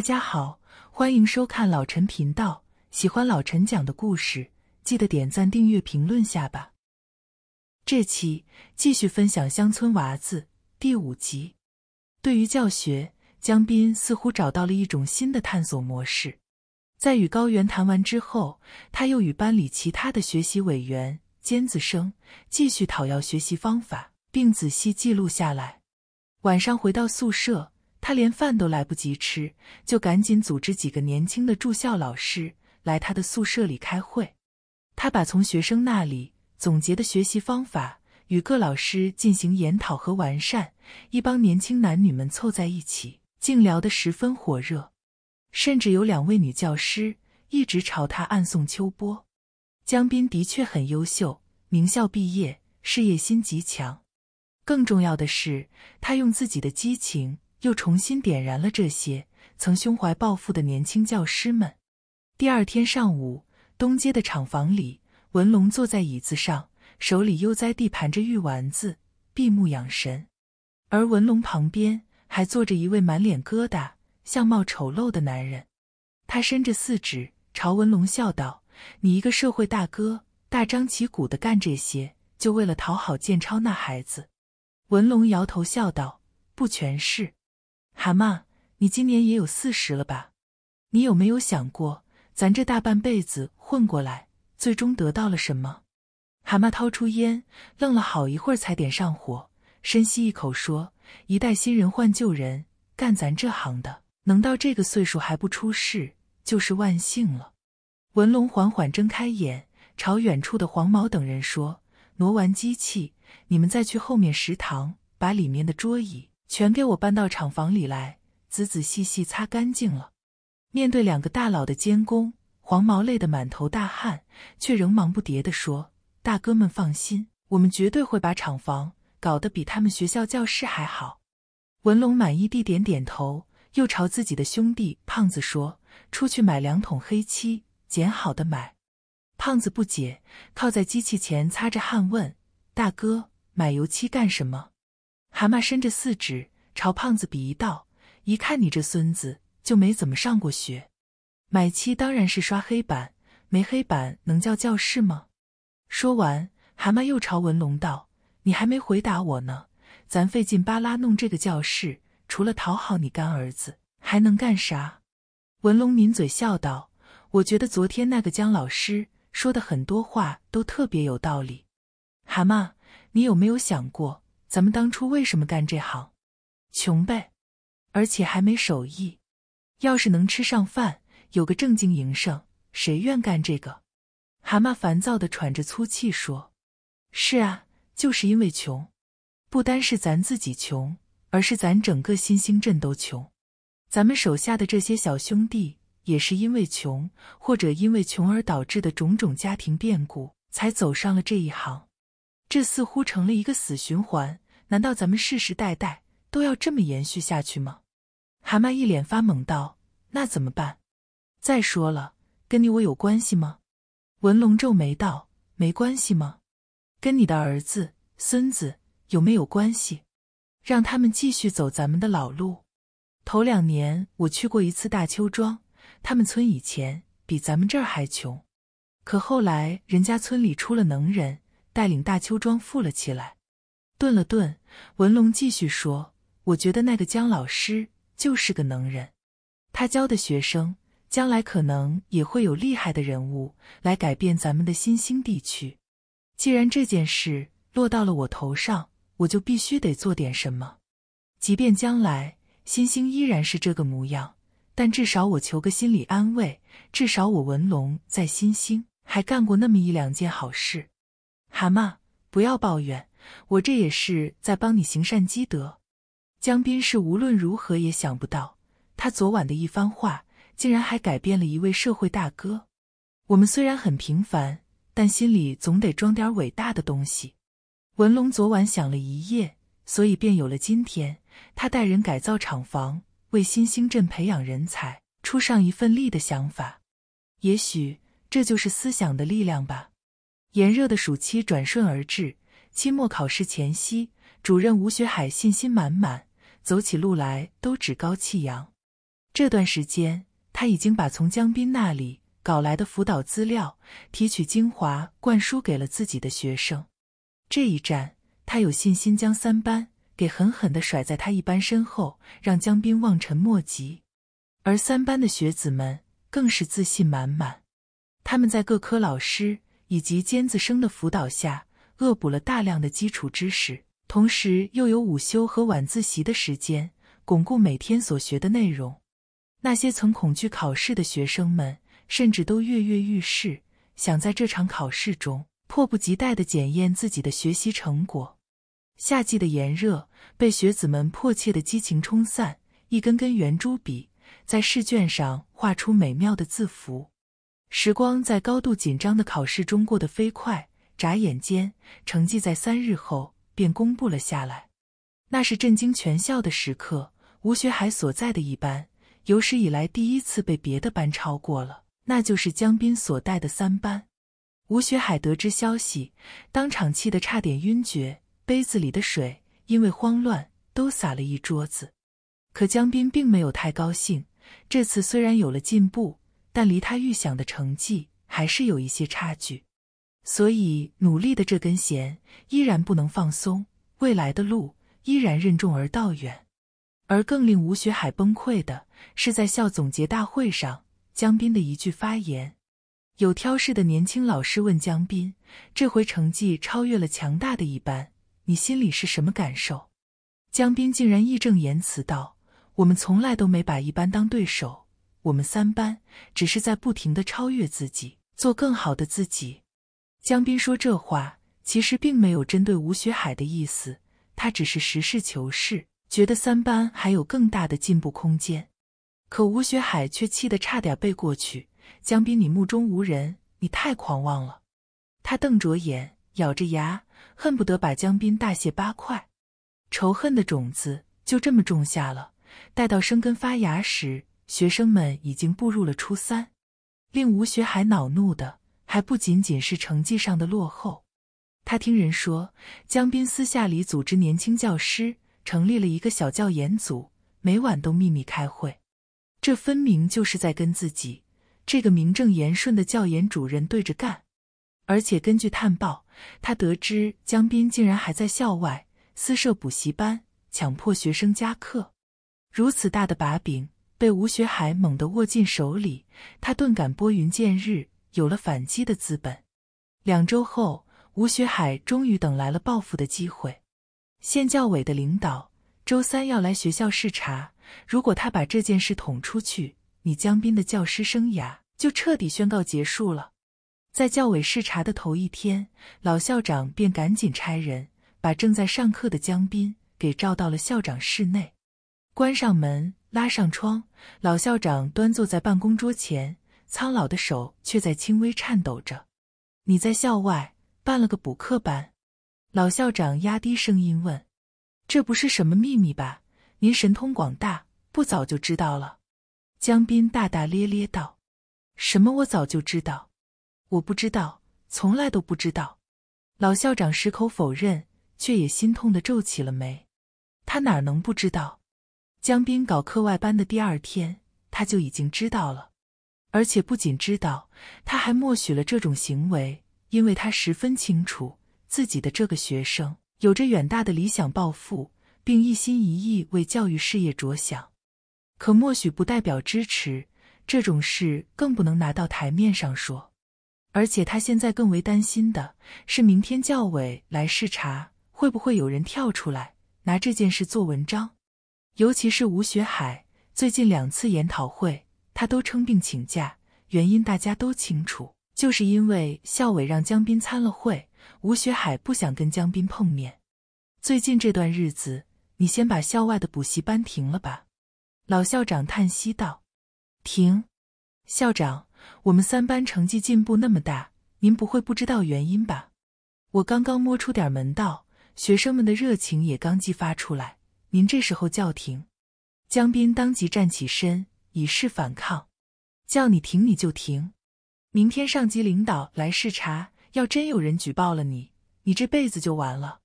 大家好，欢迎收看老陈频道。喜欢老陈讲的故事，记得点赞、订阅、评论下吧。这期继续分享《乡村娃子》第五集。对于教学，江滨似乎找到了一种新的探索模式。在与高原谈完之后，他又与班里其他的学习委员、尖子生继续讨要学习方法，并仔细记录下来。晚上回到宿舍。他连饭都来不及吃，就赶紧组织几个年轻的住校老师来他的宿舍里开会。他把从学生那里总结的学习方法与各老师进行研讨和完善。一帮年轻男女们凑在一起，竟聊得十分火热，甚至有两位女教师一直朝他暗送秋波。江斌的确很优秀，名校毕业，事业心极强。更重要的是，他用自己的激情。又重新点燃了这些曾胸怀抱负的年轻教师们。第二天上午，东街的厂房里，文龙坐在椅子上，手里悠哉地盘着玉丸子，闭目养神。而文龙旁边还坐着一位满脸疙瘩、相貌丑陋的男人，他伸着四指朝文龙笑道：“你一个社会大哥，大张旗鼓地干这些，就为了讨好建超那孩子？”文龙摇头笑道：“不全是。”蛤蟆，你今年也有四十了吧？你有没有想过，咱这大半辈子混过来，最终得到了什么？蛤蟆掏出烟，愣了好一会儿才点上火，深吸一口说：“一代新人换旧人，干咱这行的，能到这个岁数还不出事，就是万幸了。”文龙缓缓睁开眼，朝远处的黄毛等人说：“挪完机器，你们再去后面食堂，把里面的桌椅。”全给我搬到厂房里来，仔仔细细擦干净了。面对两个大佬的监工，黄毛累得满头大汗，却仍忙不迭的说：“大哥们放心，我们绝对会把厂房搞得比他们学校教室还好。”文龙满意地点点头，又朝自己的兄弟胖子说：“出去买两桶黑漆，捡好的买。”胖子不解，靠在机器前擦着汗问：“大哥，买油漆干什么？”蛤蟆伸着四指朝胖子鄙夷道：“一看你这孙子就没怎么上过学。买漆当然是刷黑板，没黑板能叫教室吗？”说完，蛤蟆又朝文龙道：“你还没回答我呢。咱费劲巴拉弄这个教室，除了讨好你干儿子，还能干啥？”文龙抿嘴笑道：“我觉得昨天那个江老师说的很多话都特别有道理。蛤蟆，你有没有想过？”咱们当初为什么干这行？穷呗，而且还没手艺。要是能吃上饭，有个正经营生，谁愿干这个？蛤蟆烦躁的喘着粗气说：“是啊，就是因为穷。不单是咱自己穷，而是咱整个新兴镇都穷。咱们手下的这些小兄弟，也是因为穷，或者因为穷而导致的种种家庭变故，才走上了这一行。”这似乎成了一个死循环，难道咱们世世代代都要这么延续下去吗？蛤蟆一脸发懵道：“那怎么办？再说了，跟你我有关系吗？”文龙皱眉道：“没关系吗？跟你的儿子、孙子有没有关系？让他们继续走咱们的老路？头两年我去过一次大邱庄，他们村以前比咱们这儿还穷，可后来人家村里出了能人。”带领大邱庄富了起来。顿了顿，文龙继续说：“我觉得那个姜老师就是个能人，他教的学生将来可能也会有厉害的人物来改变咱们的新兴地区。既然这件事落到了我头上，我就必须得做点什么。即便将来新兴依然是这个模样，但至少我求个心理安慰，至少我文龙在新兴还干过那么一两件好事。”蛤蟆，不要抱怨，我这也是在帮你行善积德。江斌是无论如何也想不到，他昨晚的一番话，竟然还改变了一位社会大哥。我们虽然很平凡，但心里总得装点伟大的东西。文龙昨晚想了一夜，所以便有了今天，他带人改造厂房，为新兴镇培养人才，出上一份力的想法。也许这就是思想的力量吧。炎热的暑期转瞬而至，期末考试前夕，主任吴学海信心满满，走起路来都趾高气扬。这段时间，他已经把从江斌那里搞来的辅导资料提取精华，灌输给了自己的学生。这一战，他有信心将三班给狠狠地甩在他一班身后，让江斌望尘莫及。而三班的学子们更是自信满满，他们在各科老师。以及尖子生的辅导下，恶补了大量的基础知识，同时又有午休和晚自习的时间，巩固每天所学的内容。那些曾恐惧考试的学生们，甚至都跃跃欲试，想在这场考试中迫不及待地检验自己的学习成果。夏季的炎热被学子们迫切的激情冲散，一根根圆珠笔在试卷上画出美妙的字符。时光在高度紧张的考试中过得飞快，眨眼间，成绩在三日后便公布了下来。那是震惊全校的时刻。吴学海所在的一班，有史以来第一次被别的班超过了，那就是江彬所带的三班。吴学海得知消息，当场气得差点晕厥，杯子里的水因为慌乱都洒了一桌子。可江彬并没有太高兴，这次虽然有了进步。但离他预想的成绩还是有一些差距，所以努力的这根弦依然不能放松，未来的路依然任重而道远。而更令吴学海崩溃的是，在校总结大会上，江滨的一句发言。有挑事的年轻老师问江滨：“这回成绩超越了强大的一班，你心里是什么感受？”江滨竟然义正言辞道：“我们从来都没把一班当对手。”我们三班只是在不停的超越自己，做更好的自己。江斌说这话其实并没有针对吴学海的意思，他只是实事求是，觉得三班还有更大的进步空间。可吴学海却气得差点背过去：“江斌，你目中无人，你太狂妄了！”他瞪着眼，咬着牙，恨不得把江斌大卸八块。仇恨的种子就这么种下了，待到生根发芽时。学生们已经步入了初三，令吴学海恼怒的还不仅仅是成绩上的落后。他听人说，江滨私下里组织年轻教师成立了一个小教研组，每晚都秘密开会，这分明就是在跟自己这个名正言顺的教研主任对着干。而且根据探报，他得知江滨竟然还在校外私设补习班，强迫学生加课。如此大的把柄。被吴学海猛地握进手里，他顿感拨云见日，有了反击的资本。两周后，吴学海终于等来了报复的机会。县教委的领导周三要来学校视察，如果他把这件事捅出去，你江斌的教师生涯就彻底宣告结束了。在教委视察的头一天，老校长便赶紧差人把正在上课的江斌给召到了校长室内，关上门。拉上窗，老校长端坐在办公桌前，苍老的手却在轻微颤抖着。你在校外办了个补课班，老校长压低声音问：“这不是什么秘密吧？您神通广大，不早就知道了？”江滨大大咧咧道：“什么？我早就知道，我不知道，从来都不知道。”老校长矢口否认，却也心痛的皱起了眉。他哪能不知道？江滨搞课外班的第二天，他就已经知道了，而且不仅知道，他还默许了这种行为，因为他十分清楚自己的这个学生有着远大的理想抱负，并一心一意为教育事业着想。可默许不代表支持，这种事更不能拿到台面上说。而且他现在更为担心的是，明天教委来视察，会不会有人跳出来拿这件事做文章？尤其是吴学海，最近两次研讨会他都称病请假，原因大家都清楚，就是因为校委让江斌参了会，吴学海不想跟江斌碰面。最近这段日子，你先把校外的补习班停了吧。”老校长叹息道，“停，校长，我们三班成绩进步那么大，您不会不知道原因吧？我刚刚摸出点门道，学生们的热情也刚激发出来。”您这时候叫停，江滨当即站起身以示反抗。叫你停你就停。明天上级领导来视察，要真有人举报了你，你这辈子就完了。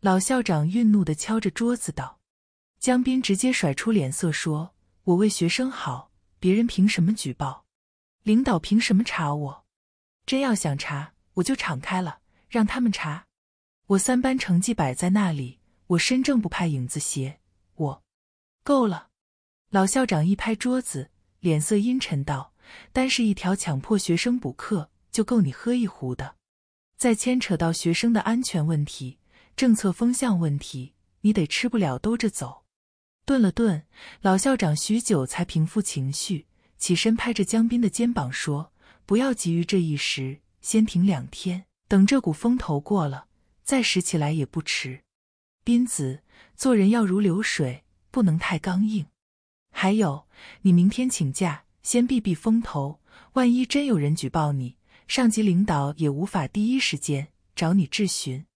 老校长愠怒地敲着桌子道：“江滨直接甩出脸色说：‘我为学生好，别人凭什么举报？领导凭什么查我？真要想查，我就敞开了让他们查。我三班成绩摆在那里。’”我身正不怕影子斜，我够了。老校长一拍桌子，脸色阴沉道：“单是一条强迫学生补课就够你喝一壶的，再牵扯到学生的安全问题、政策风向问题，你得吃不了兜着走。”顿了顿，老校长许久才平复情绪，起身拍着江滨的肩膀说：“不要急于这一时，先停两天，等这股风头过了，再拾起来也不迟。”斌子，做人要如流水，不能太刚硬。还有，你明天请假，先避避风头，万一真有人举报你，上级领导也无法第一时间找你质询。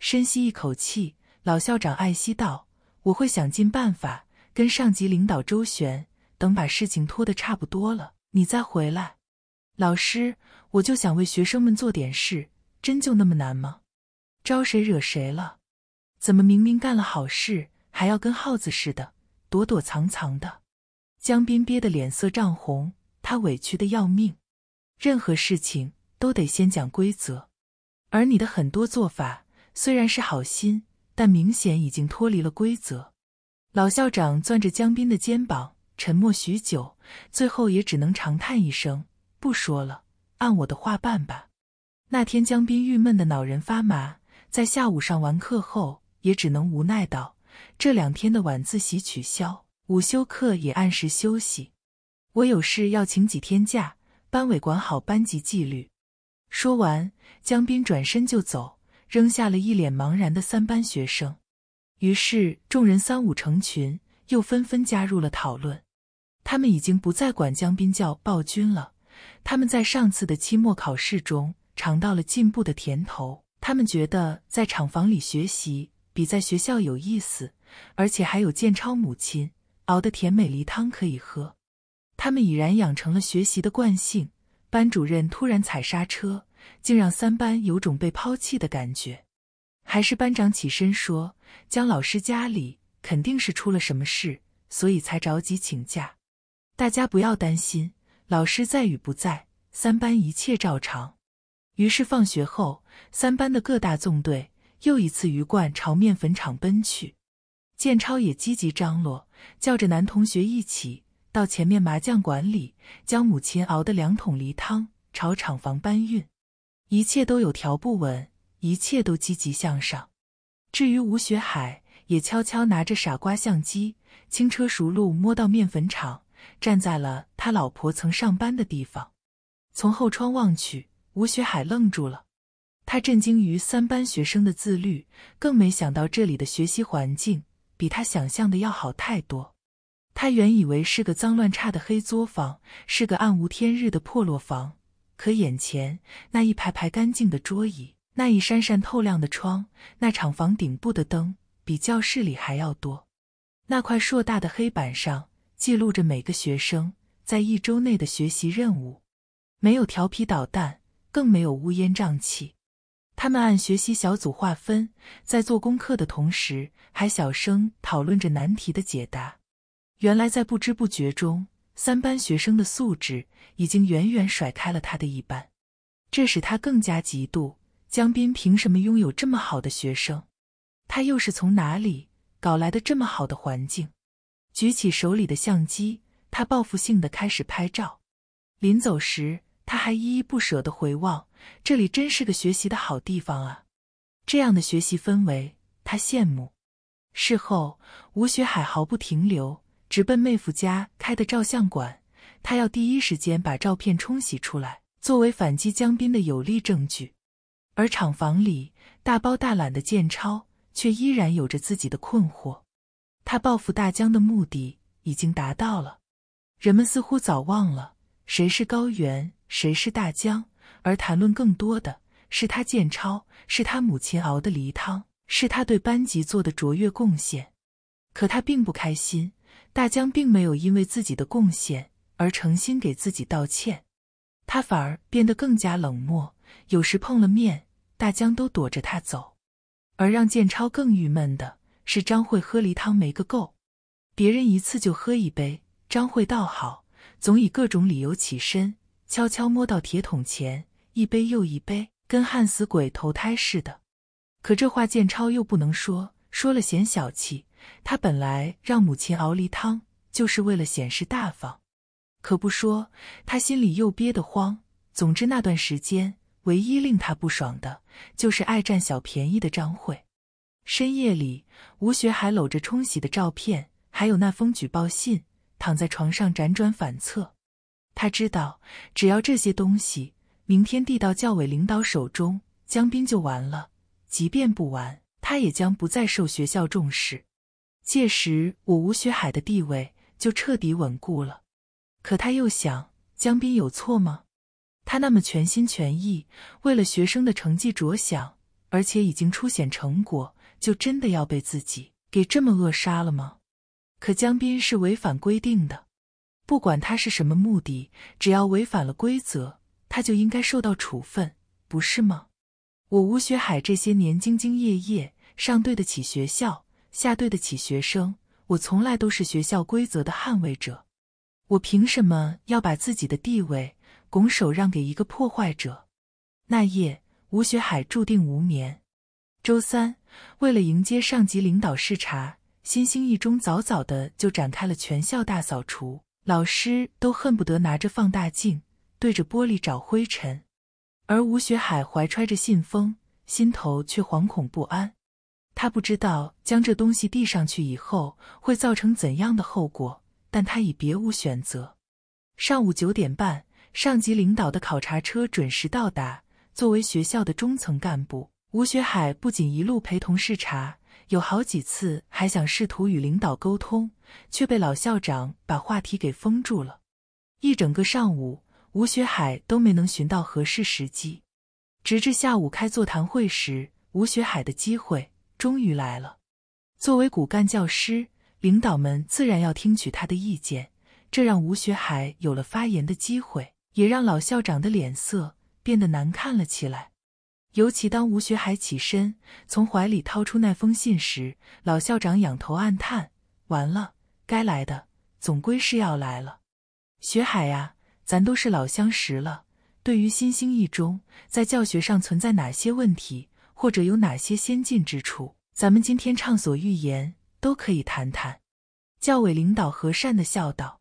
深吸一口气，老校长艾希道：“我会想尽办法跟上级领导周旋，等把事情拖得差不多了，你再回来。”老师，我就想为学生们做点事，真就那么难吗？招谁惹谁了？怎么明明干了好事，还要跟耗子似的躲躲藏藏的？江斌憋得脸色涨红，他委屈的要命。任何事情都得先讲规则，而你的很多做法虽然是好心，但明显已经脱离了规则。老校长攥着江斌的肩膀，沉默许久，最后也只能长叹一声：“不说了，按我的话办吧。”那天，江斌郁闷的脑仁发麻，在下午上完课后。也只能无奈道：“这两天的晚自习取消，午休课也按时休息。我有事要请几天假，班委管好班级纪律。”说完，江斌转身就走，扔下了一脸茫然的三班学生。于是众人三五成群，又纷纷加入了讨论。他们已经不再管江斌叫暴君了。他们在上次的期末考试中尝到了进步的甜头，他们觉得在厂房里学习。比在学校有意思，而且还有建超母亲熬的甜美梨汤可以喝。他们已然养成了学习的惯性。班主任突然踩刹车，竟让三班有种被抛弃的感觉。还是班长起身说：“江老师家里肯定是出了什么事，所以才着急请假。大家不要担心，老师在与不在，三班一切照常。”于是放学后，三班的各大纵队。又一次鱼贯朝面粉厂奔去，建超也积极张罗，叫着男同学一起到前面麻将馆里，将母亲熬的两桶梨汤朝厂房搬运。一切都有条不紊，一切都积极向上。至于吴学海，也悄悄拿着傻瓜相机，轻车熟路摸到面粉厂，站在了他老婆曾上班的地方。从后窗望去，吴学海愣住了。他震惊于三班学生的自律，更没想到这里的学习环境比他想象的要好太多。他原以为是个脏乱差的黑作坊，是个暗无天日的破落房，可眼前那一排排干净的桌椅，那一扇扇透亮的窗，那厂房顶部的灯比教室里还要多。那块硕大的黑板上记录着每个学生在一周内的学习任务，没有调皮捣蛋，更没有乌烟瘴气。他们按学习小组划分，在做功课的同时，还小声讨论着难题的解答。原来，在不知不觉中，三班学生的素质已经远远甩开了他的一班，这使他更加嫉妒。江滨凭什么拥有这么好的学生？他又是从哪里搞来的这么好的环境？举起手里的相机，他报复性的开始拍照。临走时。他还依依不舍地回望，这里真是个学习的好地方啊！这样的学习氛围，他羡慕。事后，吴学海毫不停留，直奔妹夫家开的照相馆，他要第一时间把照片冲洗出来，作为反击江斌的有力证据。而厂房里大包大揽的建超，却依然有着自己的困惑。他报复大江的目的已经达到了，人们似乎早忘了谁是高原。谁是大江？而谈论更多的是他建超，是他母亲熬的梨汤，是他对班级做的卓越贡献。可他并不开心，大江并没有因为自己的贡献而诚心给自己道歉，他反而变得更加冷漠。有时碰了面，大江都躲着他走。而让建超更郁闷的是，张慧喝梨汤没个够，别人一次就喝一杯，张慧倒好，总以各种理由起身。悄悄摸到铁桶前，一杯又一杯，跟旱死鬼投胎似的。可这话建超又不能说，说了嫌小气。他本来让母亲熬梨汤，就是为了显示大方。可不说，他心里又憋得慌。总之，那段时间唯一令他不爽的就是爱占小便宜的张慧。深夜里，吴学海搂着冲洗的照片，还有那封举报信，躺在床上辗转反侧。他知道，只要这些东西明天递到教委领导手中，江斌就完了。即便不完，他也将不再受学校重视。届时，我吴学海的地位就彻底稳固了。可他又想，江斌有错吗？他那么全心全意为了学生的成绩着想，而且已经初显成果，就真的要被自己给这么扼杀了吗？可江斌是违反规定的。不管他是什么目的，只要违反了规则，他就应该受到处分，不是吗？我吴学海这些年兢兢业业，上对得起学校，下对得起学生，我从来都是学校规则的捍卫者，我凭什么要把自己的地位拱手让给一个破坏者？那夜，吴学海注定无眠。周三，为了迎接上级领导视察，新兴一中早早的就展开了全校大扫除。老师都恨不得拿着放大镜对着玻璃找灰尘，而吴学海怀揣着信封，心头却惶恐不安。他不知道将这东西递上去以后会造成怎样的后果，但他已别无选择。上午九点半，上级领导的考察车准时到达。作为学校的中层干部，吴学海不仅一路陪同视察。有好几次，还想试图与领导沟通，却被老校长把话题给封住了。一整个上午，吴学海都没能寻到合适时机。直至下午开座谈会时，吴学海的机会终于来了。作为骨干教师，领导们自然要听取他的意见，这让吴学海有了发言的机会，也让老校长的脸色变得难看了起来。尤其当吴学海起身从怀里掏出那封信时，老校长仰头暗叹：“完了，该来的总归是要来了。”学海呀，咱都是老相识了。对于新兴一中在教学上存在哪些问题，或者有哪些先进之处，咱们今天畅所欲言，都可以谈谈。教委领导和善的笑道，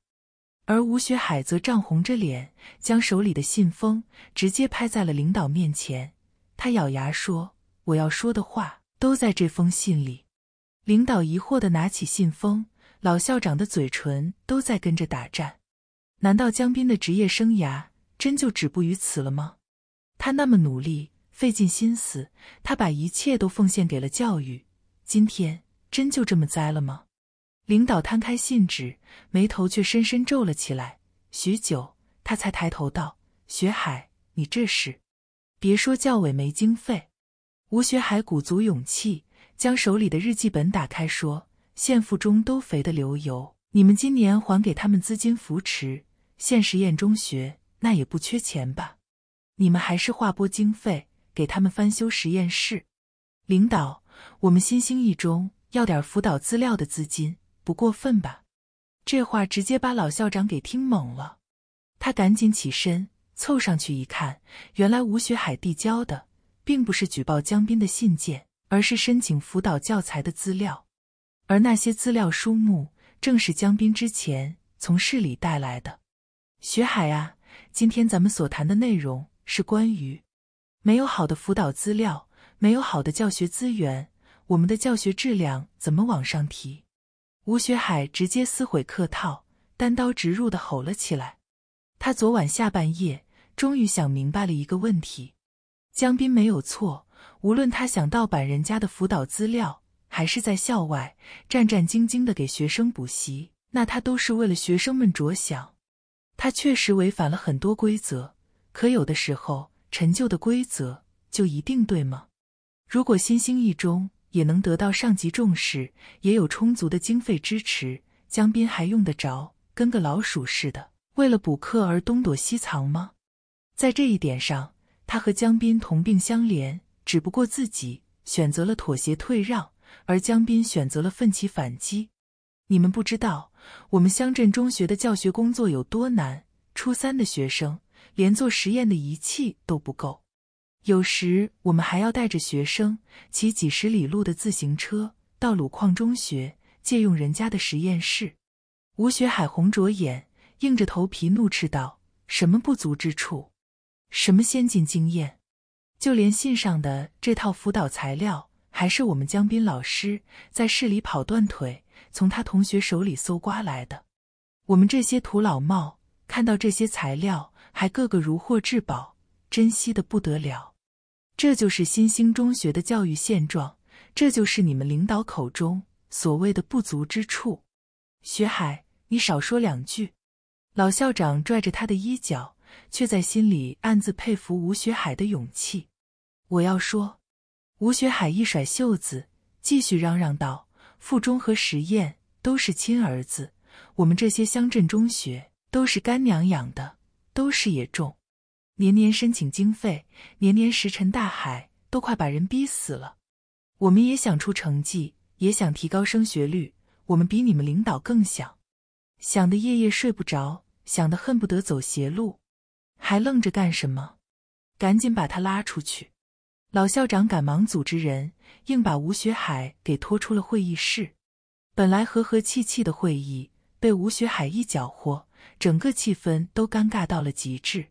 而吴学海则涨红着脸，将手里的信封直接拍在了领导面前。他咬牙说：“我要说的话都在这封信里。”领导疑惑的拿起信封，老校长的嘴唇都在跟着打颤。难道江斌的职业生涯真就止步于此了吗？他那么努力，费尽心思，他把一切都奉献给了教育，今天真就这么栽了吗？领导摊开信纸，眉头却深深皱了起来。许久，他才抬头道：“学海，你这是？”别说教委没经费，吴学海鼓足勇气，将手里的日记本打开，说：“县附中都肥得流油，你们今年还给他们资金扶持。县实验中学那也不缺钱吧？你们还是划拨经费给他们翻修实验室。领导，我们新兴一中要点辅导资料的资金，不过分吧？”这话直接把老校长给听懵了，他赶紧起身。凑上去一看，原来吴学海递交的并不是举报江彬的信件，而是申请辅导教材的资料，而那些资料书目正是江彬之前从市里带来的。学海啊，今天咱们所谈的内容是关于没有好的辅导资料，没有好的教学资源，我们的教学质量怎么往上提？吴学海直接撕毁客套，单刀直入的吼了起来。他昨晚下半夜。终于想明白了一个问题，江斌没有错。无论他想盗版人家的辅导资料，还是在校外战战兢兢的给学生补习，那他都是为了学生们着想。他确实违反了很多规则，可有的时候陈旧的规则就一定对吗？如果新兴一中也能得到上级重视，也有充足的经费支持，江斌还用得着跟个老鼠似的，为了补课而东躲西藏吗？在这一点上，他和江斌同病相怜，只不过自己选择了妥协退让，而江斌选择了奋起反击。你们不知道，我们乡镇中学的教学工作有多难，初三的学生连做实验的仪器都不够，有时我们还要带着学生骑几十里路的自行车到鲁矿中学借用人家的实验室。吴学海红着眼，硬着头皮怒斥道：“什么不足之处？”什么先进经验？就连信上的这套辅导材料，还是我们江滨老师在市里跑断腿，从他同学手里搜刮来的。我们这些土老帽看到这些材料，还个个如获至宝，珍惜的不得了。这就是新兴中学的教育现状，这就是你们领导口中所谓的不足之处。学海，你少说两句。老校长拽着他的衣角。却在心里暗自佩服吴学海的勇气。我要说，吴学海一甩袖子，继续嚷嚷道：“附中和实验都是亲儿子，我们这些乡镇中学都是干娘养的，都是野种。年年申请经费，年年石沉大海，都快把人逼死了。我们也想出成绩，也想提高升学率，我们比你们领导更想，想的夜夜睡不着，想的恨不得走邪路。”还愣着干什么？赶紧把他拉出去！老校长赶忙组织人，硬把吴学海给拖出了会议室。本来和和气气的会议，被吴学海一搅和，整个气氛都尴尬到了极致。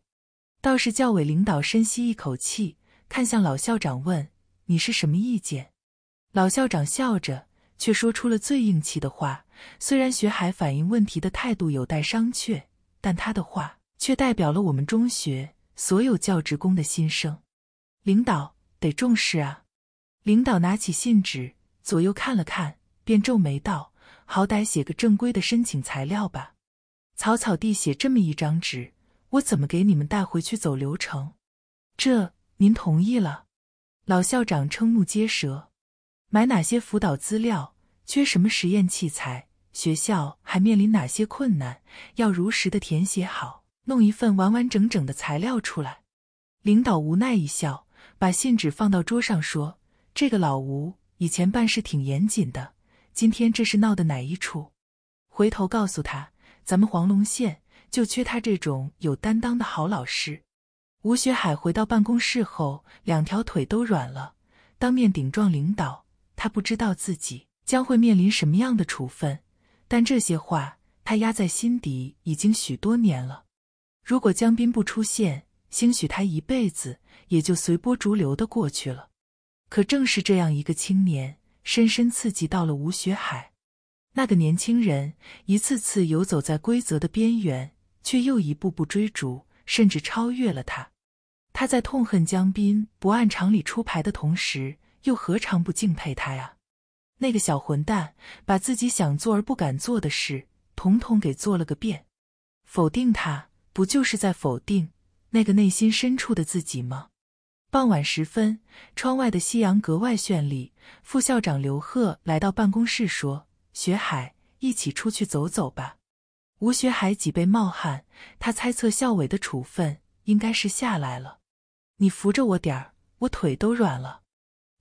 倒是教委领导深吸一口气，看向老校长问：“你是什么意见？”老校长笑着，却说出了最硬气的话：“虽然学海反映问题的态度有待商榷，但他的话……”却代表了我们中学所有教职工的心声，领导得重视啊！领导拿起信纸，左右看了看，便皱眉道：“好歹写个正规的申请材料吧，草草地写这么一张纸，我怎么给你们带回去走流程？”这您同意了？老校长瞠目结舌。买哪些辅导资料？缺什么实验器材？学校还面临哪些困难？要如实的填写好。弄一份完完整整的材料出来，领导无奈一笑，把信纸放到桌上说：“这个老吴以前办事挺严谨的，今天这是闹的哪一出？”回头告诉他：“咱们黄龙县就缺他这种有担当的好老师。”吴学海回到办公室后，两条腿都软了。当面顶撞领导，他不知道自己将会面临什么样的处分，但这些话他压在心底已经许多年了。如果江斌不出现，兴许他一辈子也就随波逐流的过去了。可正是这样一个青年，深深刺激到了吴学海。那个年轻人一次次游走在规则的边缘，却又一步步追逐，甚至超越了他。他在痛恨江斌不按常理出牌的同时，又何尝不敬佩他呀？那个小混蛋，把自己想做而不敢做的事，统统给做了个遍。否定他。不就是在否定那个内心深处的自己吗？傍晚时分，窗外的夕阳格外绚丽。副校长刘贺来到办公室说：“学海，一起出去走走吧。”吴学海脊背冒汗，他猜测校委的处分应该是下来了。“你扶着我点儿，我腿都软了。”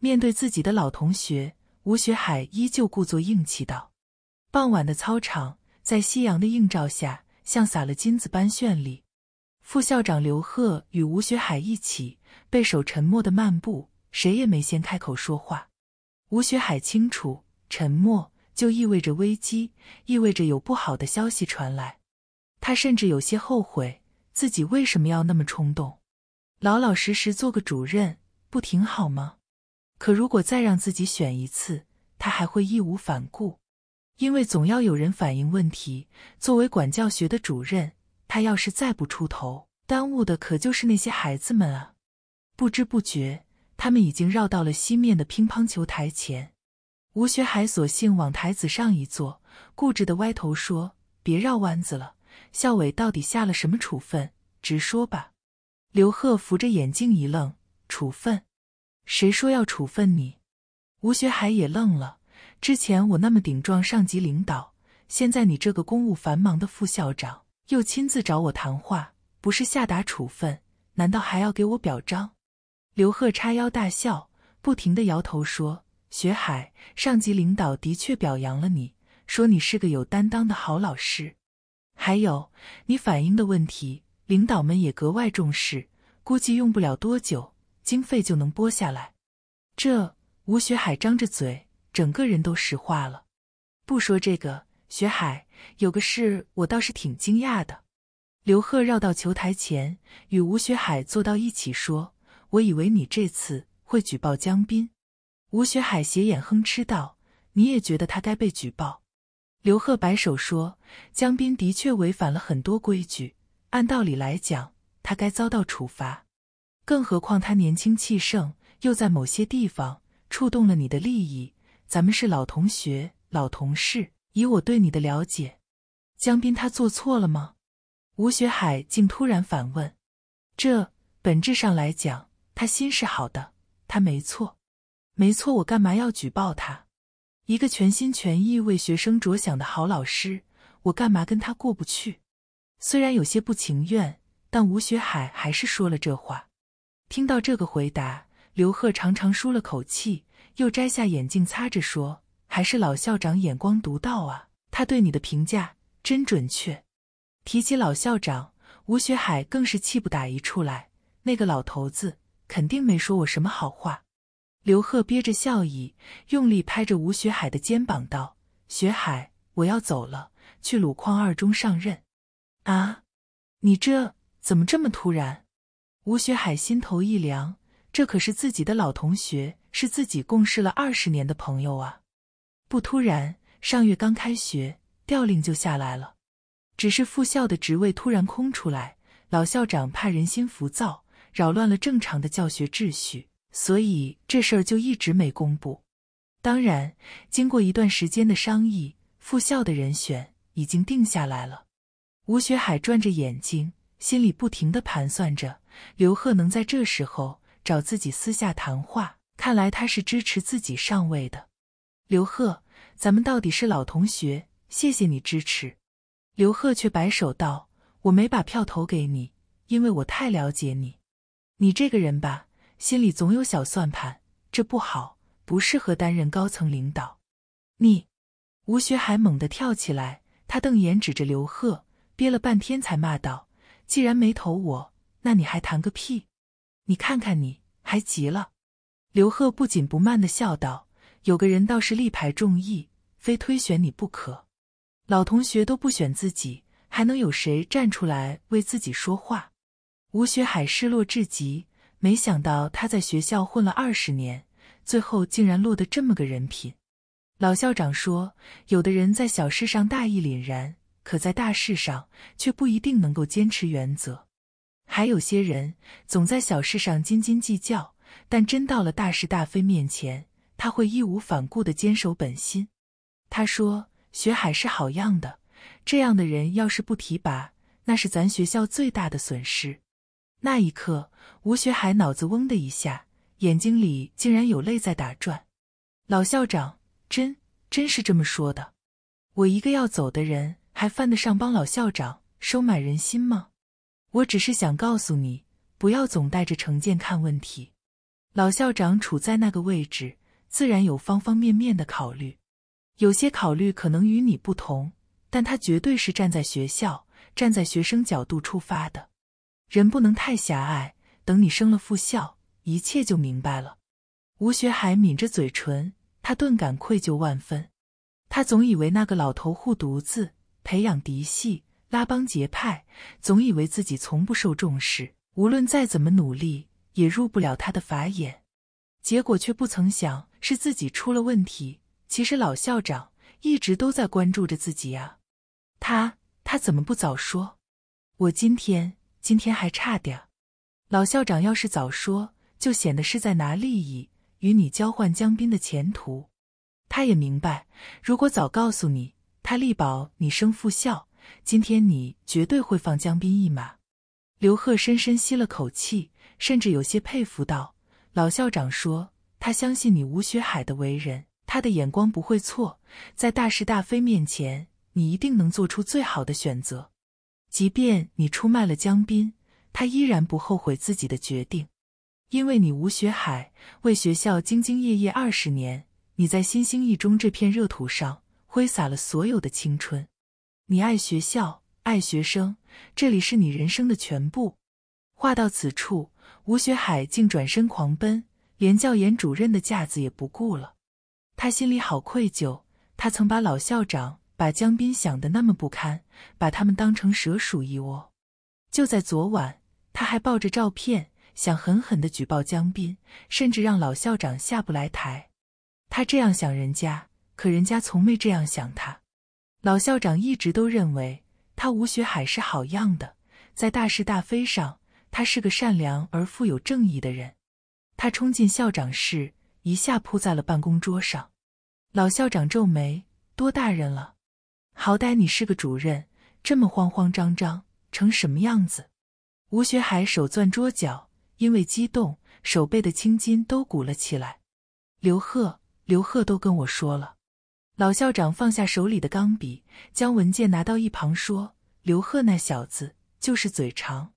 面对自己的老同学，吴学海依旧故作硬气道：“傍晚的操场，在夕阳的映照下。”像撒了金子般绚丽。副校长刘贺与吴学海一起背手沉默的漫步，谁也没先开口说话。吴学海清楚，沉默就意味着危机，意味着有不好的消息传来。他甚至有些后悔自己为什么要那么冲动。老老实实做个主任不挺好吗？可如果再让自己选一次，他还会义无反顾。因为总要有人反映问题，作为管教学的主任，他要是再不出头，耽误的可就是那些孩子们啊！不知不觉，他们已经绕到了西面的乒乓球台前。吴学海索性往台子上一坐，固执的歪头说：“别绕弯子了，校委到底下了什么处分？直说吧。”刘贺扶着眼镜一愣：“处分？谁说要处分你？”吴学海也愣了。之前我那么顶撞上级领导，现在你这个公务繁忙的副校长又亲自找我谈话，不是下达处分，难道还要给我表彰？刘贺叉腰大笑，不停的摇头说：“学海，上级领导的确表扬了你，说你是个有担当的好老师。还有你反映的问题，领导们也格外重视，估计用不了多久，经费就能拨下来。”这吴学海张着嘴。整个人都石化了。不说这个，学海有个事，我倒是挺惊讶的。刘贺绕到球台前，与吴学海坐到一起，说：“我以为你这次会举报江斌。”吴学海斜眼哼哧道：“你也觉得他该被举报？”刘贺摆手说：“江斌的确违反了很多规矩，按道理来讲，他该遭到处罚。更何况他年轻气盛，又在某些地方触动了你的利益。”咱们是老同学、老同事，以我对你的了解，江斌他做错了吗？吴学海竟突然反问：“这本质上来讲，他心是好的，他没错，没错。我干嘛要举报他？一个全心全意为学生着想的好老师，我干嘛跟他过不去？”虽然有些不情愿，但吴学海还是说了这话。听到这个回答，刘贺长长舒了口气。又摘下眼镜擦着说：“还是老校长眼光独到啊，他对你的评价真准确。”提起老校长吴学海，更是气不打一处来。那个老头子肯定没说我什么好话。刘贺憋着笑意，用力拍着吴学海的肩膀道：“学海，我要走了，去鲁矿二中上任。”啊，你这怎么这么突然？吴学海心头一凉，这可是自己的老同学。是自己共事了二十年的朋友啊！不，突然上月刚开学，调令就下来了。只是副校的职位突然空出来，老校长怕人心浮躁，扰乱了正常的教学秩序，所以这事儿就一直没公布。当然，经过一段时间的商议，副校的人选已经定下来了。吴学海转着眼睛，心里不停地盘算着：刘贺能在这时候找自己私下谈话。看来他是支持自己上位的，刘贺，咱们到底是老同学，谢谢你支持。刘贺却摆手道：“我没把票投给你，因为我太了解你，你这个人吧，心里总有小算盘，这不好，不适合担任高层领导。”你，吴学海猛地跳起来，他瞪眼指着刘贺，憋了半天才骂道：“既然没投我，那你还谈个屁？你看看你还急了。”刘贺不紧不慢地笑道：“有个人倒是力排众议，非推选你不可。老同学都不选自己，还能有谁站出来为自己说话？”吴学海失落至极，没想到他在学校混了二十年，最后竟然落得这么个人品。老校长说：“有的人在小事上大义凛然，可在大事上却不一定能够坚持原则；还有些人总在小事上斤斤计较。”但真到了大是大非面前，他会义无反顾地坚守本心。他说：“学海是好样的，这样的人要是不提拔，那是咱学校最大的损失。”那一刻，吴学海脑子嗡的一下，眼睛里竟然有泪在打转。老校长真真是这么说的？我一个要走的人，还犯得上帮老校长收买人心吗？我只是想告诉你，不要总带着成见看问题。老校长处在那个位置，自然有方方面面的考虑，有些考虑可能与你不同，但他绝对是站在学校、站在学生角度出发的。人不能太狭隘。等你升了副校一切就明白了。吴学海抿着嘴唇，他顿感愧疚万分。他总以为那个老头护犊子、培养嫡系、拉帮结派，总以为自己从不受重视，无论再怎么努力。也入不了他的法眼，结果却不曾想是自己出了问题。其实老校长一直都在关注着自己呀，他他怎么不早说？我今天今天还差点，老校长要是早说，就显得是在拿利益与你交换江斌的前途。他也明白，如果早告诉你，他力保你升副校今天你绝对会放江斌一马。刘贺深深吸了口气。甚至有些佩服道：“老校长说，他相信你吴学海的为人，他的眼光不会错。在大是大非面前，你一定能做出最好的选择。即便你出卖了江斌，他依然不后悔自己的决定，因为你吴学海为学校兢兢业业二十年，你在新兴一中这片热土上挥洒了所有的青春。你爱学校，爱学生，这里是你人生的全部。”话到此处。吴学海竟转身狂奔，连教研主任的架子也不顾了。他心里好愧疚。他曾把老校长、把江斌想得那么不堪，把他们当成蛇鼠一窝。就在昨晚，他还抱着照片，想狠狠的举报江斌，甚至让老校长下不来台。他这样想人家，可人家从没这样想他。老校长一直都认为他吴学海是好样的，在大是大非上。他是个善良而富有正义的人。他冲进校长室，一下扑在了办公桌上。老校长皱眉：“多大人了，好歹你是个主任，这么慌慌张张，成什么样子？”吴学海手攥桌角，因为激动，手背的青筋都鼓了起来。刘贺，刘贺都跟我说了。老校长放下手里的钢笔，将文件拿到一旁说：“刘贺那小子就是嘴长。”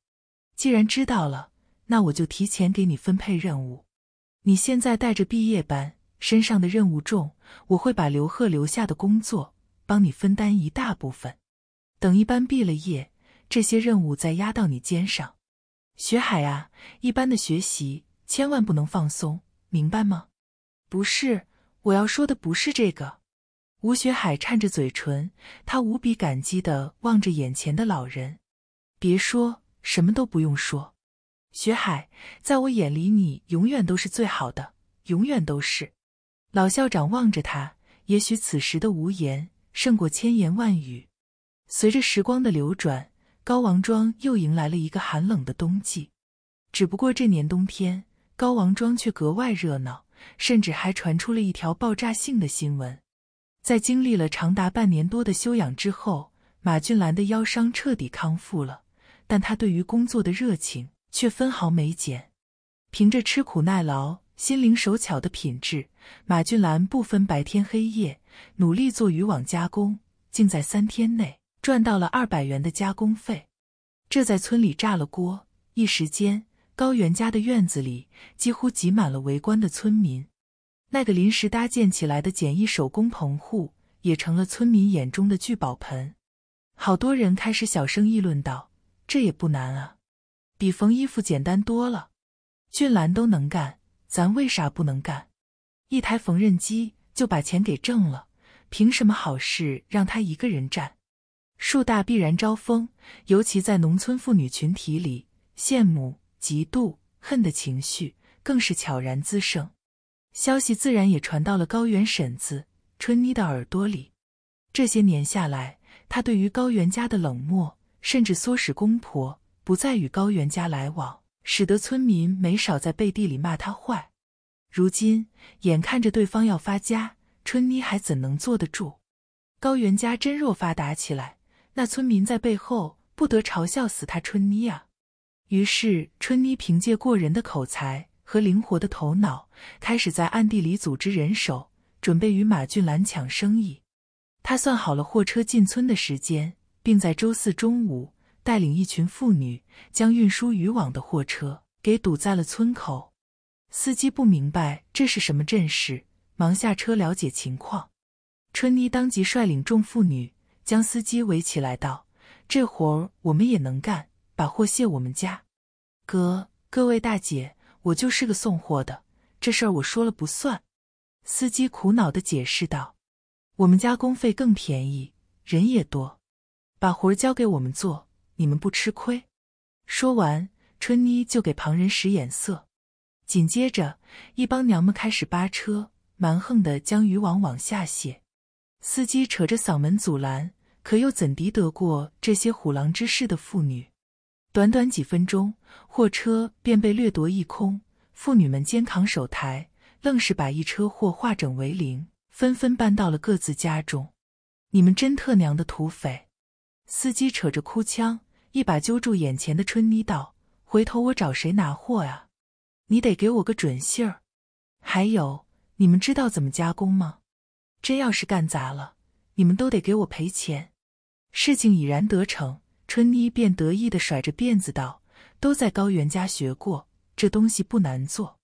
既然知道了，那我就提前给你分配任务。你现在带着毕业班，身上的任务重，我会把刘贺留下的工作帮你分担一大部分。等一班毕了业，这些任务再压到你肩上。学海啊，一般的学习千万不能放松，明白吗？不是，我要说的不是这个。吴学海颤着嘴唇，他无比感激的望着眼前的老人。别说。什么都不用说，学海，在我眼里你永远都是最好的，永远都是。老校长望着他，也许此时的无言胜过千言万语。随着时光的流转，高王庄又迎来了一个寒冷的冬季。只不过这年冬天，高王庄却格外热闹，甚至还传出了一条爆炸性的新闻：在经历了长达半年多的休养之后，马俊兰的腰伤彻底康复了。但他对于工作的热情却分毫没减。凭着吃苦耐劳、心灵手巧的品质，马俊兰不分白天黑夜，努力做渔网加工，竟在三天内赚到了二百元的加工费。这在村里炸了锅，一时间，高原家的院子里几乎挤满了围观的村民。那个临时搭建起来的简易手工棚户，也成了村民眼中的聚宝盆。好多人开始小声议论道。这也不难啊，比缝衣服简单多了。俊兰都能干，咱为啥不能干？一台缝纫机就把钱给挣了，凭什么好事让她一个人占？树大必然招风，尤其在农村妇女群体里，羡慕、嫉妒、恨的情绪更是悄然滋生。消息自然也传到了高原婶子春妮的耳朵里。这些年下来，她对于高原家的冷漠。甚至唆使公婆不再与高原家来往，使得村民没少在背地里骂他坏。如今眼看着对方要发家，春妮还怎能坐得住？高原家真若发达起来，那村民在背后不得嘲笑死他春妮啊！于是春妮凭借过人的口才和灵活的头脑，开始在暗地里组织人手，准备与马俊兰抢生意。她算好了货车进村的时间。并在周四中午带领一群妇女将运输渔网的货车给堵在了村口。司机不明白这是什么阵势，忙下车了解情况。春妮当即率领众妇女将司机围起来，道：“这活儿我们也能干，把货卸我们家。”“哥，各位大姐，我就是个送货的，这事儿我说了不算。”司机苦恼的解释道：“我们加工费更便宜，人也多。”把活儿交给我们做，你们不吃亏。说完，春妮就给旁人使眼色。紧接着，一帮娘们开始扒车，蛮横的将渔网往下卸。司机扯着嗓门阻拦，可又怎敌得过这些虎狼之师的妇女？短短几分钟，货车便被掠夺一空。妇女们肩扛手抬，愣是把一车货化整为零，纷纷搬到了各自家中。你们真特娘的土匪！司机扯着哭腔，一把揪住眼前的春妮道：“回头我找谁拿货啊？你得给我个准信儿。还有，你们知道怎么加工吗？真要是干砸了，你们都得给我赔钱。”事情已然得逞，春妮便得意的甩着辫子道：“都在高原家学过，这东西不难做。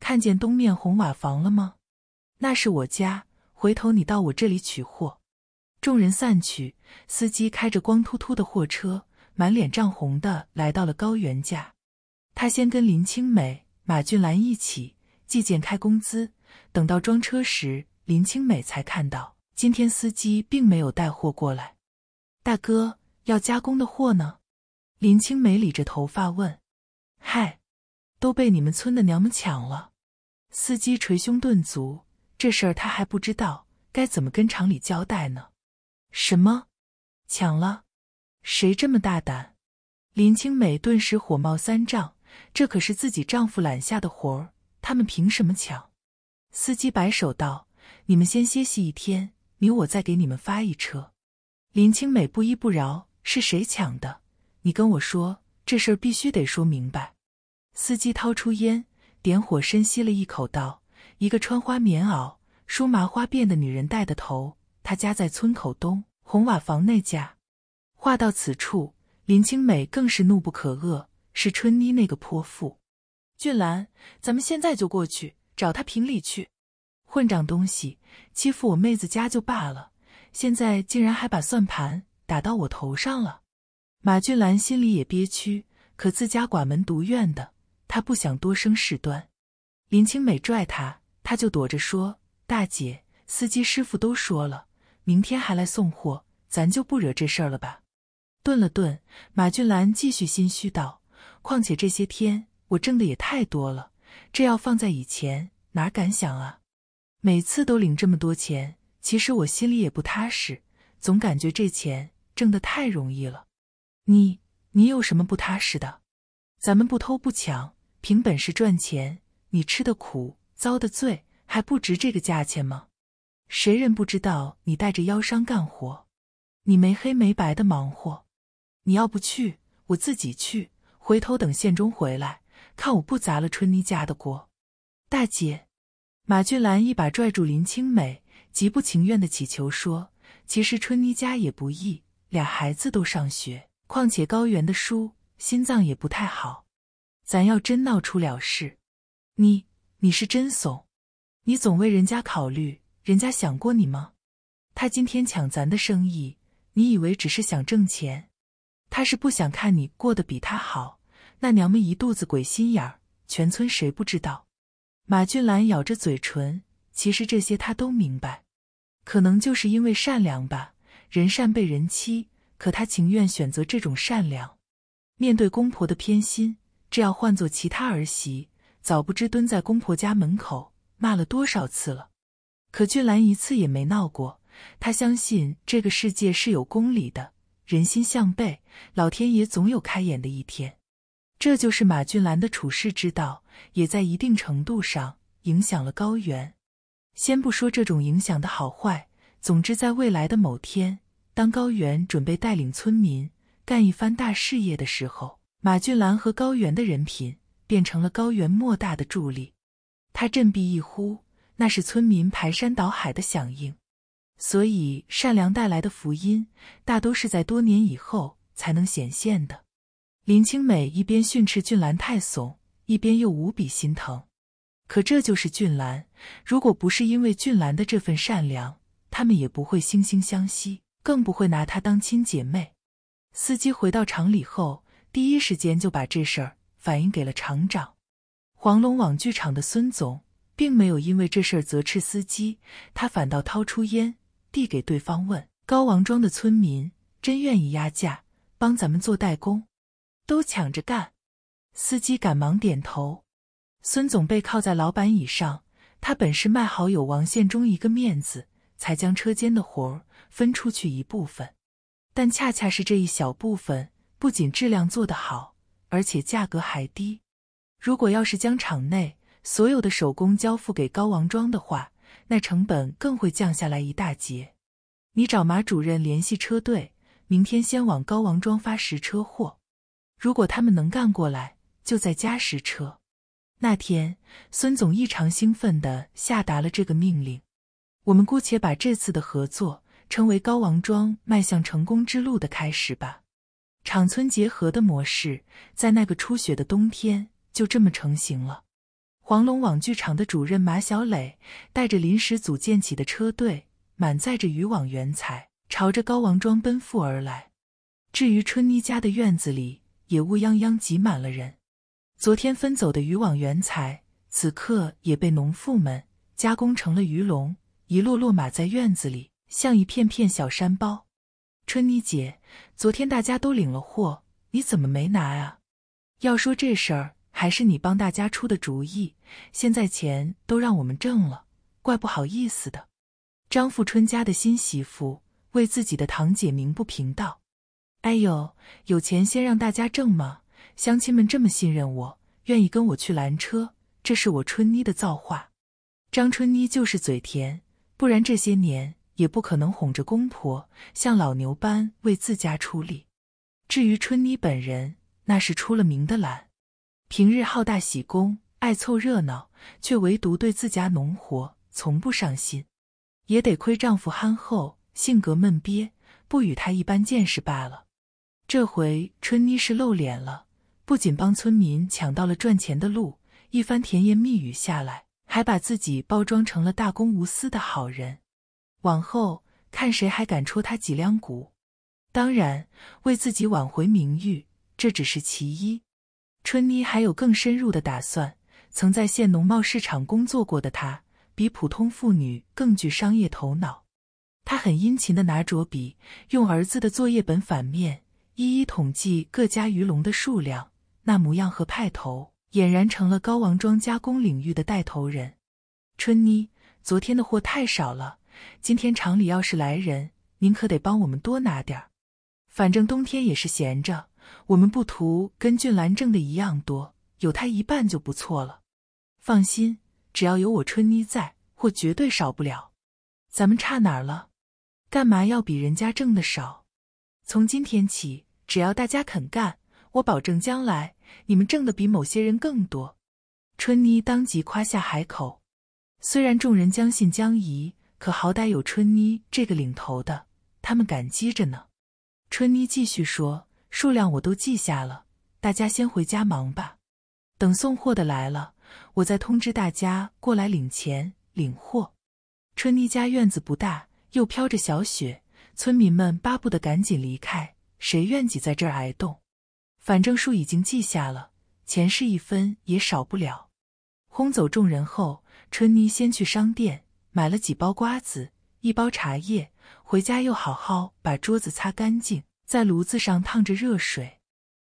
看见东面红瓦房了吗？那是我家。回头你到我这里取货。”众人散去，司机开着光秃秃的货车，满脸涨红的来到了高原家。他先跟林青美、马俊兰一起计件开工资，等到装车时，林青美才看到今天司机并没有带货过来。大哥，要加工的货呢？林青美理着头发问。嗨，都被你们村的娘们抢了！司机捶胸顿足，这事儿他还不知道该怎么跟厂里交代呢。什么？抢了？谁这么大胆？林清美顿时火冒三丈，这可是自己丈夫揽下的活儿，他们凭什么抢？司机摆手道：“你们先歇息一天，你我再给你们发一车。”林清美不依不饶：“是谁抢的？你跟我说，这事儿必须得说明白。”司机掏出烟，点火，深吸了一口，道：“一个穿花棉袄、梳麻花辫的女人戴的头。”他家在村口东红瓦房那家。话到此处，林青美更是怒不可遏：“是春妮那个泼妇！”俊兰，咱们现在就过去找他评理去！混账东西，欺负我妹子家就罢了，现在竟然还把算盘打到我头上了！马俊兰心里也憋屈，可自家寡门独院的，他不想多生事端。林青美拽他，他就躲着说：“大姐，司机师傅都说了。”明天还来送货，咱就不惹这事儿了吧。顿了顿，马俊兰继续心虚道：“况且这些天我挣的也太多了，这要放在以前，哪敢想啊？每次都领这么多钱，其实我心里也不踏实，总感觉这钱挣的太容易了。你，你有什么不踏实的？咱们不偷不抢，凭本事赚钱，你吃的苦，遭的罪，还不值这个价钱吗？”谁人不知道你带着腰伤干活？你没黑没白的忙活。你要不去，我自己去。回头等宪忠回来，看我不砸了春妮家的锅。大姐，马俊兰一把拽住林清美，极不情愿的乞求说：“其实春妮家也不易，俩孩子都上学，况且高原的叔心脏也不太好。咱要真闹出了事，你你是真怂，你总为人家考虑。”人家想过你吗？他今天抢咱的生意，你以为只是想挣钱？他是不想看你过得比他好。那娘们一肚子鬼心眼儿，全村谁不知道？马俊兰咬着嘴唇，其实这些她都明白。可能就是因为善良吧，人善被人欺。可她情愿选择这种善良。面对公婆的偏心，这要换做其他儿媳，早不知蹲在公婆家门口骂了多少次了。可俊兰一次也没闹过，他相信这个世界是有公理的，人心向背，老天爷总有开眼的一天。这就是马俊兰的处世之道，也在一定程度上影响了高原。先不说这种影响的好坏，总之在未来的某天，当高原准备带领村民干一番大事业的时候，马俊兰和高原的人品变成了高原莫大的助力。他振臂一呼。那是村民排山倒海的响应，所以善良带来的福音大都是在多年以后才能显现的。林清美一边训斥俊兰太怂，一边又无比心疼。可这就是俊兰，如果不是因为俊兰的这份善良，他们也不会惺惺相惜，更不会拿她当亲姐妹。司机回到厂里后，第一时间就把这事儿反映给了厂长黄龙网剧场的孙总。并没有因为这事儿责斥司机，他反倒掏出烟递给对方，问：“高王庄的村民真愿意压价帮咱们做代工？都抢着干。”司机赶忙点头。孙总背靠在老板椅上，他本是卖好友王献忠一个面子，才将车间的活儿分出去一部分。但恰恰是这一小部分，不仅质量做得好，而且价格还低。如果要是将厂内……所有的手工交付给高王庄的话，那成本更会降下来一大截。你找马主任联系车队，明天先往高王庄发十车货。如果他们能干过来，就在家十车。那天，孙总异常兴奋地下达了这个命令。我们姑且把这次的合作称为高王庄迈向成功之路的开始吧。厂村结合的模式，在那个初雪的冬天，就这么成型了。黄龙网剧场的主任马小磊带着临时组建起的车队，满载着渔网原材，朝着高王庄奔赴而来。至于春妮家的院子里，也乌泱泱挤满了人。昨天分走的渔网原材，此刻也被农妇们加工成了鱼笼，一摞摞码在院子里，像一片片小山包。春妮姐，昨天大家都领了货，你怎么没拿啊？要说这事儿。还是你帮大家出的主意，现在钱都让我们挣了，怪不好意思的。张富春家的新媳妇为自己的堂姐鸣不平道：“哎呦，有钱先让大家挣嘛！乡亲们这么信任我，愿意跟我去拦车，这是我春妮的造化。张春妮就是嘴甜，不然这些年也不可能哄着公婆，像老牛般为自家出力。至于春妮本人，那是出了名的懒。”平日好大喜功，爱凑热闹，却唯独对自家农活从不上心。也得亏丈夫憨厚，性格闷憋，不与他一般见识罢了。这回春妮是露脸了，不仅帮村民抢到了赚钱的路，一番甜言蜜语下来，还把自己包装成了大公无私的好人。往后看谁还敢戳他脊梁骨？当然，为自己挽回名誉，这只是其一。春妮还有更深入的打算。曾在县农贸市场工作过的她，比普通妇女更具商业头脑。她很殷勤地拿着笔，用儿子的作业本反面一一统计各家鱼笼的数量。那模样和派头，俨然成了高王庄加工领域的带头人。春妮，昨天的货太少了，今天厂里要是来人，您可得帮我们多拿点儿。反正冬天也是闲着。我们不图跟俊兰挣的一样多，有他一半就不错了。放心，只要有我春妮在，货绝对少不了。咱们差哪儿了？干嘛要比人家挣的少？从今天起，只要大家肯干，我保证将来你们挣的比某些人更多。春妮当即夸下海口。虽然众人将信将疑，可好歹有春妮这个领头的，他们感激着呢。春妮继续说。数量我都记下了，大家先回家忙吧。等送货的来了，我再通知大家过来领钱领货。春妮家院子不大，又飘着小雪，村民们巴不得赶紧离开，谁愿挤在这儿挨冻？反正数已经记下了，钱是一分也少不了。轰走众人后，春妮先去商店买了几包瓜子、一包茶叶，回家又好好把桌子擦干净。在炉子上烫着热水，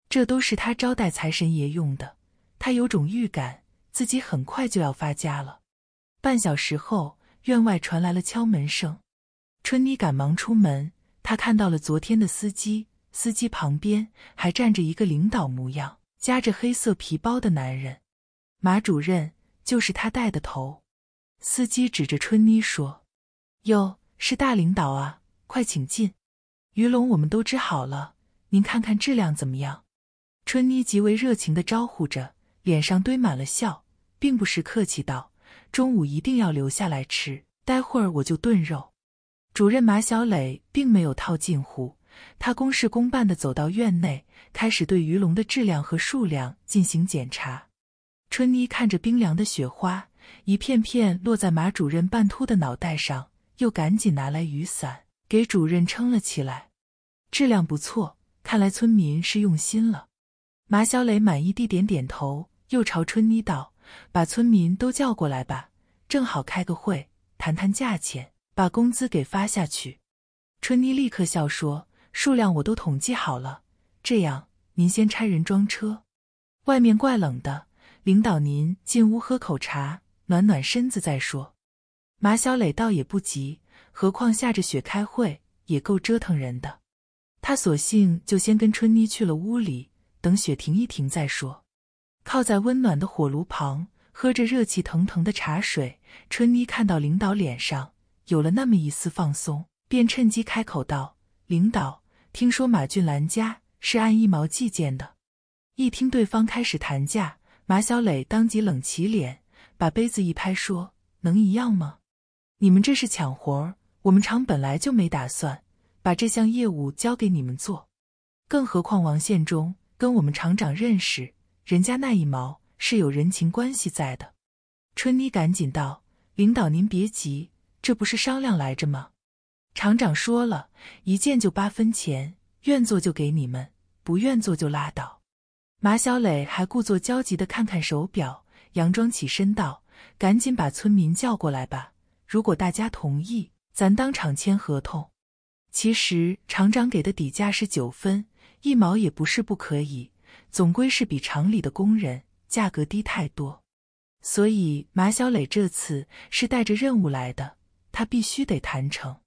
这都是他招待财神爷用的。他有种预感，自己很快就要发家了。半小时后，院外传来了敲门声，春妮赶忙出门。她看到了昨天的司机，司机旁边还站着一个领导模样、夹着黑色皮包的男人。马主任就是他带的头。司机指着春妮说：“哟，是大领导啊，快请进。”鱼笼我们都织好了，您看看质量怎么样？春妮极为热情的招呼着，脸上堆满了笑，并不时客气道：“中午一定要留下来吃，待会儿我就炖肉。”主任马小磊并没有套近乎，他公事公办的走到院内，开始对鱼笼的质量和数量进行检查。春妮看着冰凉的雪花，一片片落在马主任半秃的脑袋上，又赶紧拿来雨伞。给主任撑了起来，质量不错，看来村民是用心了。马小磊满意地点点头，又朝春妮道：“把村民都叫过来吧，正好开个会，谈谈价钱，把工资给发下去。”春妮立刻笑说：“数量我都统计好了，这样您先差人装车，外面怪冷的，领导您进屋喝口茶，暖暖身子再说。”马小磊倒也不急。何况下着雪开会也够折腾人的，他索性就先跟春妮去了屋里，等雪停一停再说。靠在温暖的火炉旁，喝着热气腾腾的茶水，春妮看到领导脸上有了那么一丝放松，便趁机开口道：“领导，听说马俊兰家是按一毛计件的。”一听对方开始谈价，马小磊当即冷起脸，把杯子一拍说：“能一样吗？你们这是抢活儿！”我们厂本来就没打算把这项业务交给你们做，更何况王宪忠跟我们厂长认识，人家那一毛是有人情关系在的。春妮赶紧道：“领导您别急，这不是商量来着吗？厂长说了一件就八分钱，愿做就给你们，不愿做就拉倒。”马小磊还故作焦急的看看手表，佯装起身道：“赶紧把村民叫过来吧，如果大家同意。”咱当场签合同。其实厂长给的底价是九分一毛，也不是不可以，总归是比厂里的工人价格低太多。所以马小磊这次是带着任务来的，他必须得谈成。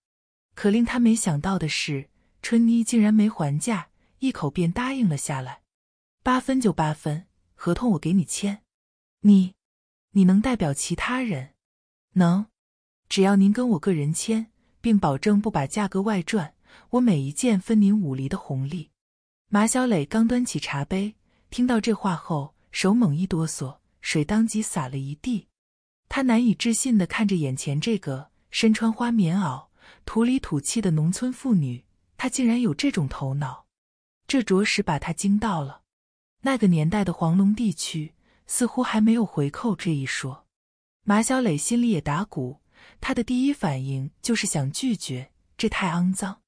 可令他没想到的是，春妮竟然没还价，一口便答应了下来。八分就八分，合同我给你签。你，你能代表其他人？能。只要您跟我个人签，并保证不把价格外赚，我每一件分您五厘的红利。马小磊刚端起茶杯，听到这话后，手猛一哆嗦，水当即洒了一地。他难以置信地看着眼前这个身穿花棉袄、土里土气的农村妇女，她竟然有这种头脑，这着实把他惊到了。那个年代的黄龙地区似乎还没有回扣这一说，马小磊心里也打鼓。他的第一反应就是想拒绝，这太肮脏。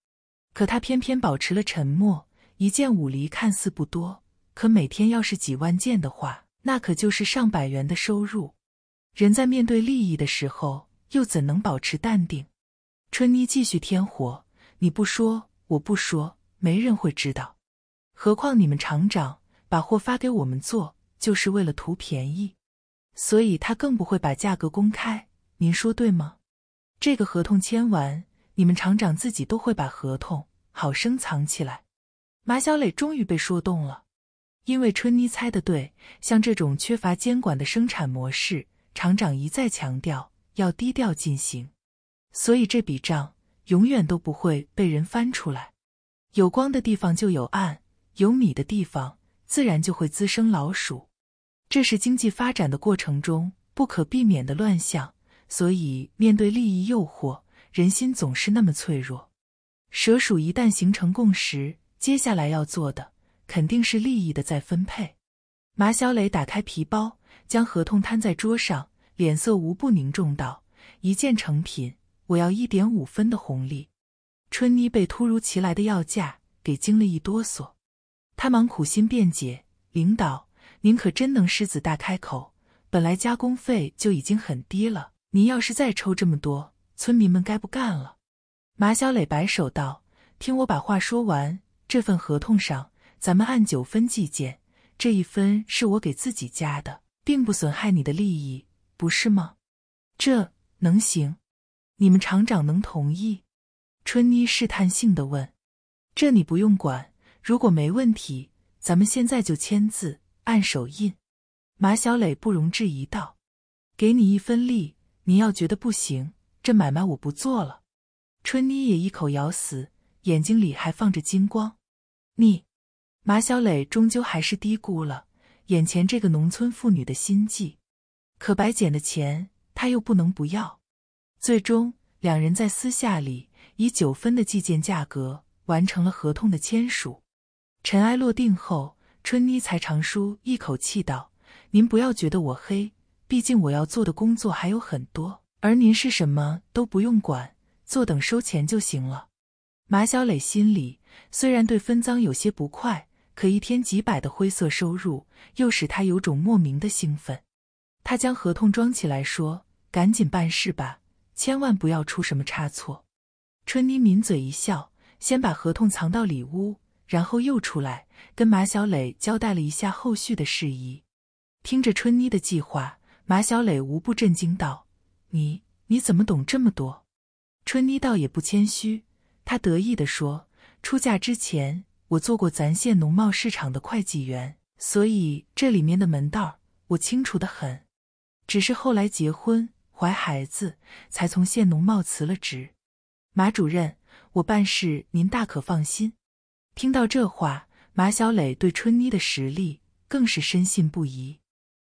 可他偏偏保持了沉默。一件五厘看似不多，可每天要是几万件的话，那可就是上百元的收入。人在面对利益的时候，又怎能保持淡定？春妮继续添火：“你不说，我不说，没人会知道。何况你们厂长把货发给我们做，就是为了图便宜，所以他更不会把价格公开。”您说对吗？这个合同签完，你们厂长自己都会把合同好生藏起来。马小磊终于被说动了，因为春妮猜的对，像这种缺乏监管的生产模式，厂长一再强调要低调进行，所以这笔账永远都不会被人翻出来。有光的地方就有暗，有米的地方自然就会滋生老鼠，这是经济发展的过程中不可避免的乱象。所以，面对利益诱惑，人心总是那么脆弱。蛇鼠一旦形成共识，接下来要做的肯定是利益的再分配。马小磊打开皮包，将合同摊在桌上，脸色无不凝重道：“一件成品，我要一点五分的红利。”春妮被突如其来的要价给惊了一哆嗦，她忙苦心辩解：“领导，您可真能狮子大开口，本来加工费就已经很低了。”您要是再抽这么多，村民们该不干了。马小磊摆手道：“听我把话说完，这份合同上咱们按九分计件，这一分是我给自己加的，并不损害你的利益，不是吗？”这能行？你们厂长能同意？春妮试探性的问：“这你不用管，如果没问题，咱们现在就签字按手印。”马小磊不容置疑道：“给你一分利。”你要觉得不行，这买卖我不做了。春妮也一口咬死，眼睛里还放着金光。你，马小磊终究还是低估了眼前这个农村妇女的心计。可白捡的钱，他又不能不要。最终，两人在私下里以九分的计件价格完成了合同的签署。尘埃落定后，春妮才长舒一口气道：“您不要觉得我黑。”毕竟我要做的工作还有很多，而您是什么都不用管，坐等收钱就行了。马小磊心里虽然对分赃有些不快，可一天几百的灰色收入又使他有种莫名的兴奋。他将合同装起来，说：“赶紧办事吧，千万不要出什么差错。”春妮抿嘴一笑，先把合同藏到里屋，然后又出来跟马小磊交代了一下后续的事宜。听着春妮的计划。马小磊无不震惊道：“你你怎么懂这么多？”春妮倒也不谦虚，她得意地说：“出嫁之前，我做过咱县农贸市场的会计员，所以这里面的门道我清楚的很。只是后来结婚怀孩子，才从县农贸辞了职。”马主任，我办事您大可放心。听到这话，马小磊对春妮的实力更是深信不疑。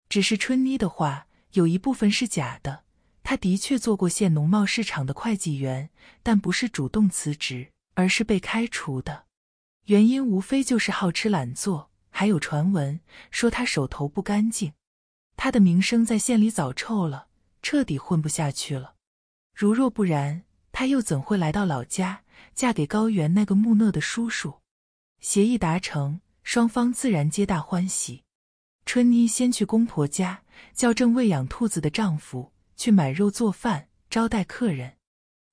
只是春妮的话有一部分是假的，她的确做过县农贸市场的会计员，但不是主动辞职，而是被开除的。原因无非就是好吃懒做，还有传闻说她手头不干净，她的名声在县里早臭了，彻底混不下去了。如若不然，她又怎会来到老家嫁给高原那个木讷的叔叔？协议达成，双方自然皆大欢喜。春妮先去公婆家，叫正喂养兔子的丈夫去买肉做饭招待客人，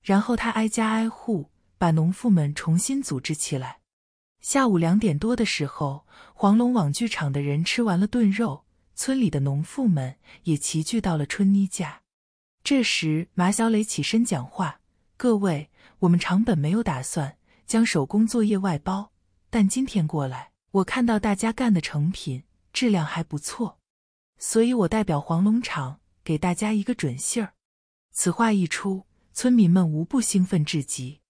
然后她挨家挨户把农妇们重新组织起来。下午两点多的时候，黄龙网剧场的人吃完了炖肉，村里的农妇们也齐聚到了春妮家。这时，马小磊起身讲话：“各位，我们厂本没有打算将手工作业外包，但今天过来，我看到大家干的成品。”质量还不错，所以我代表黄龙厂给大家一个准信儿。此话一出，村民们无不兴奋至极。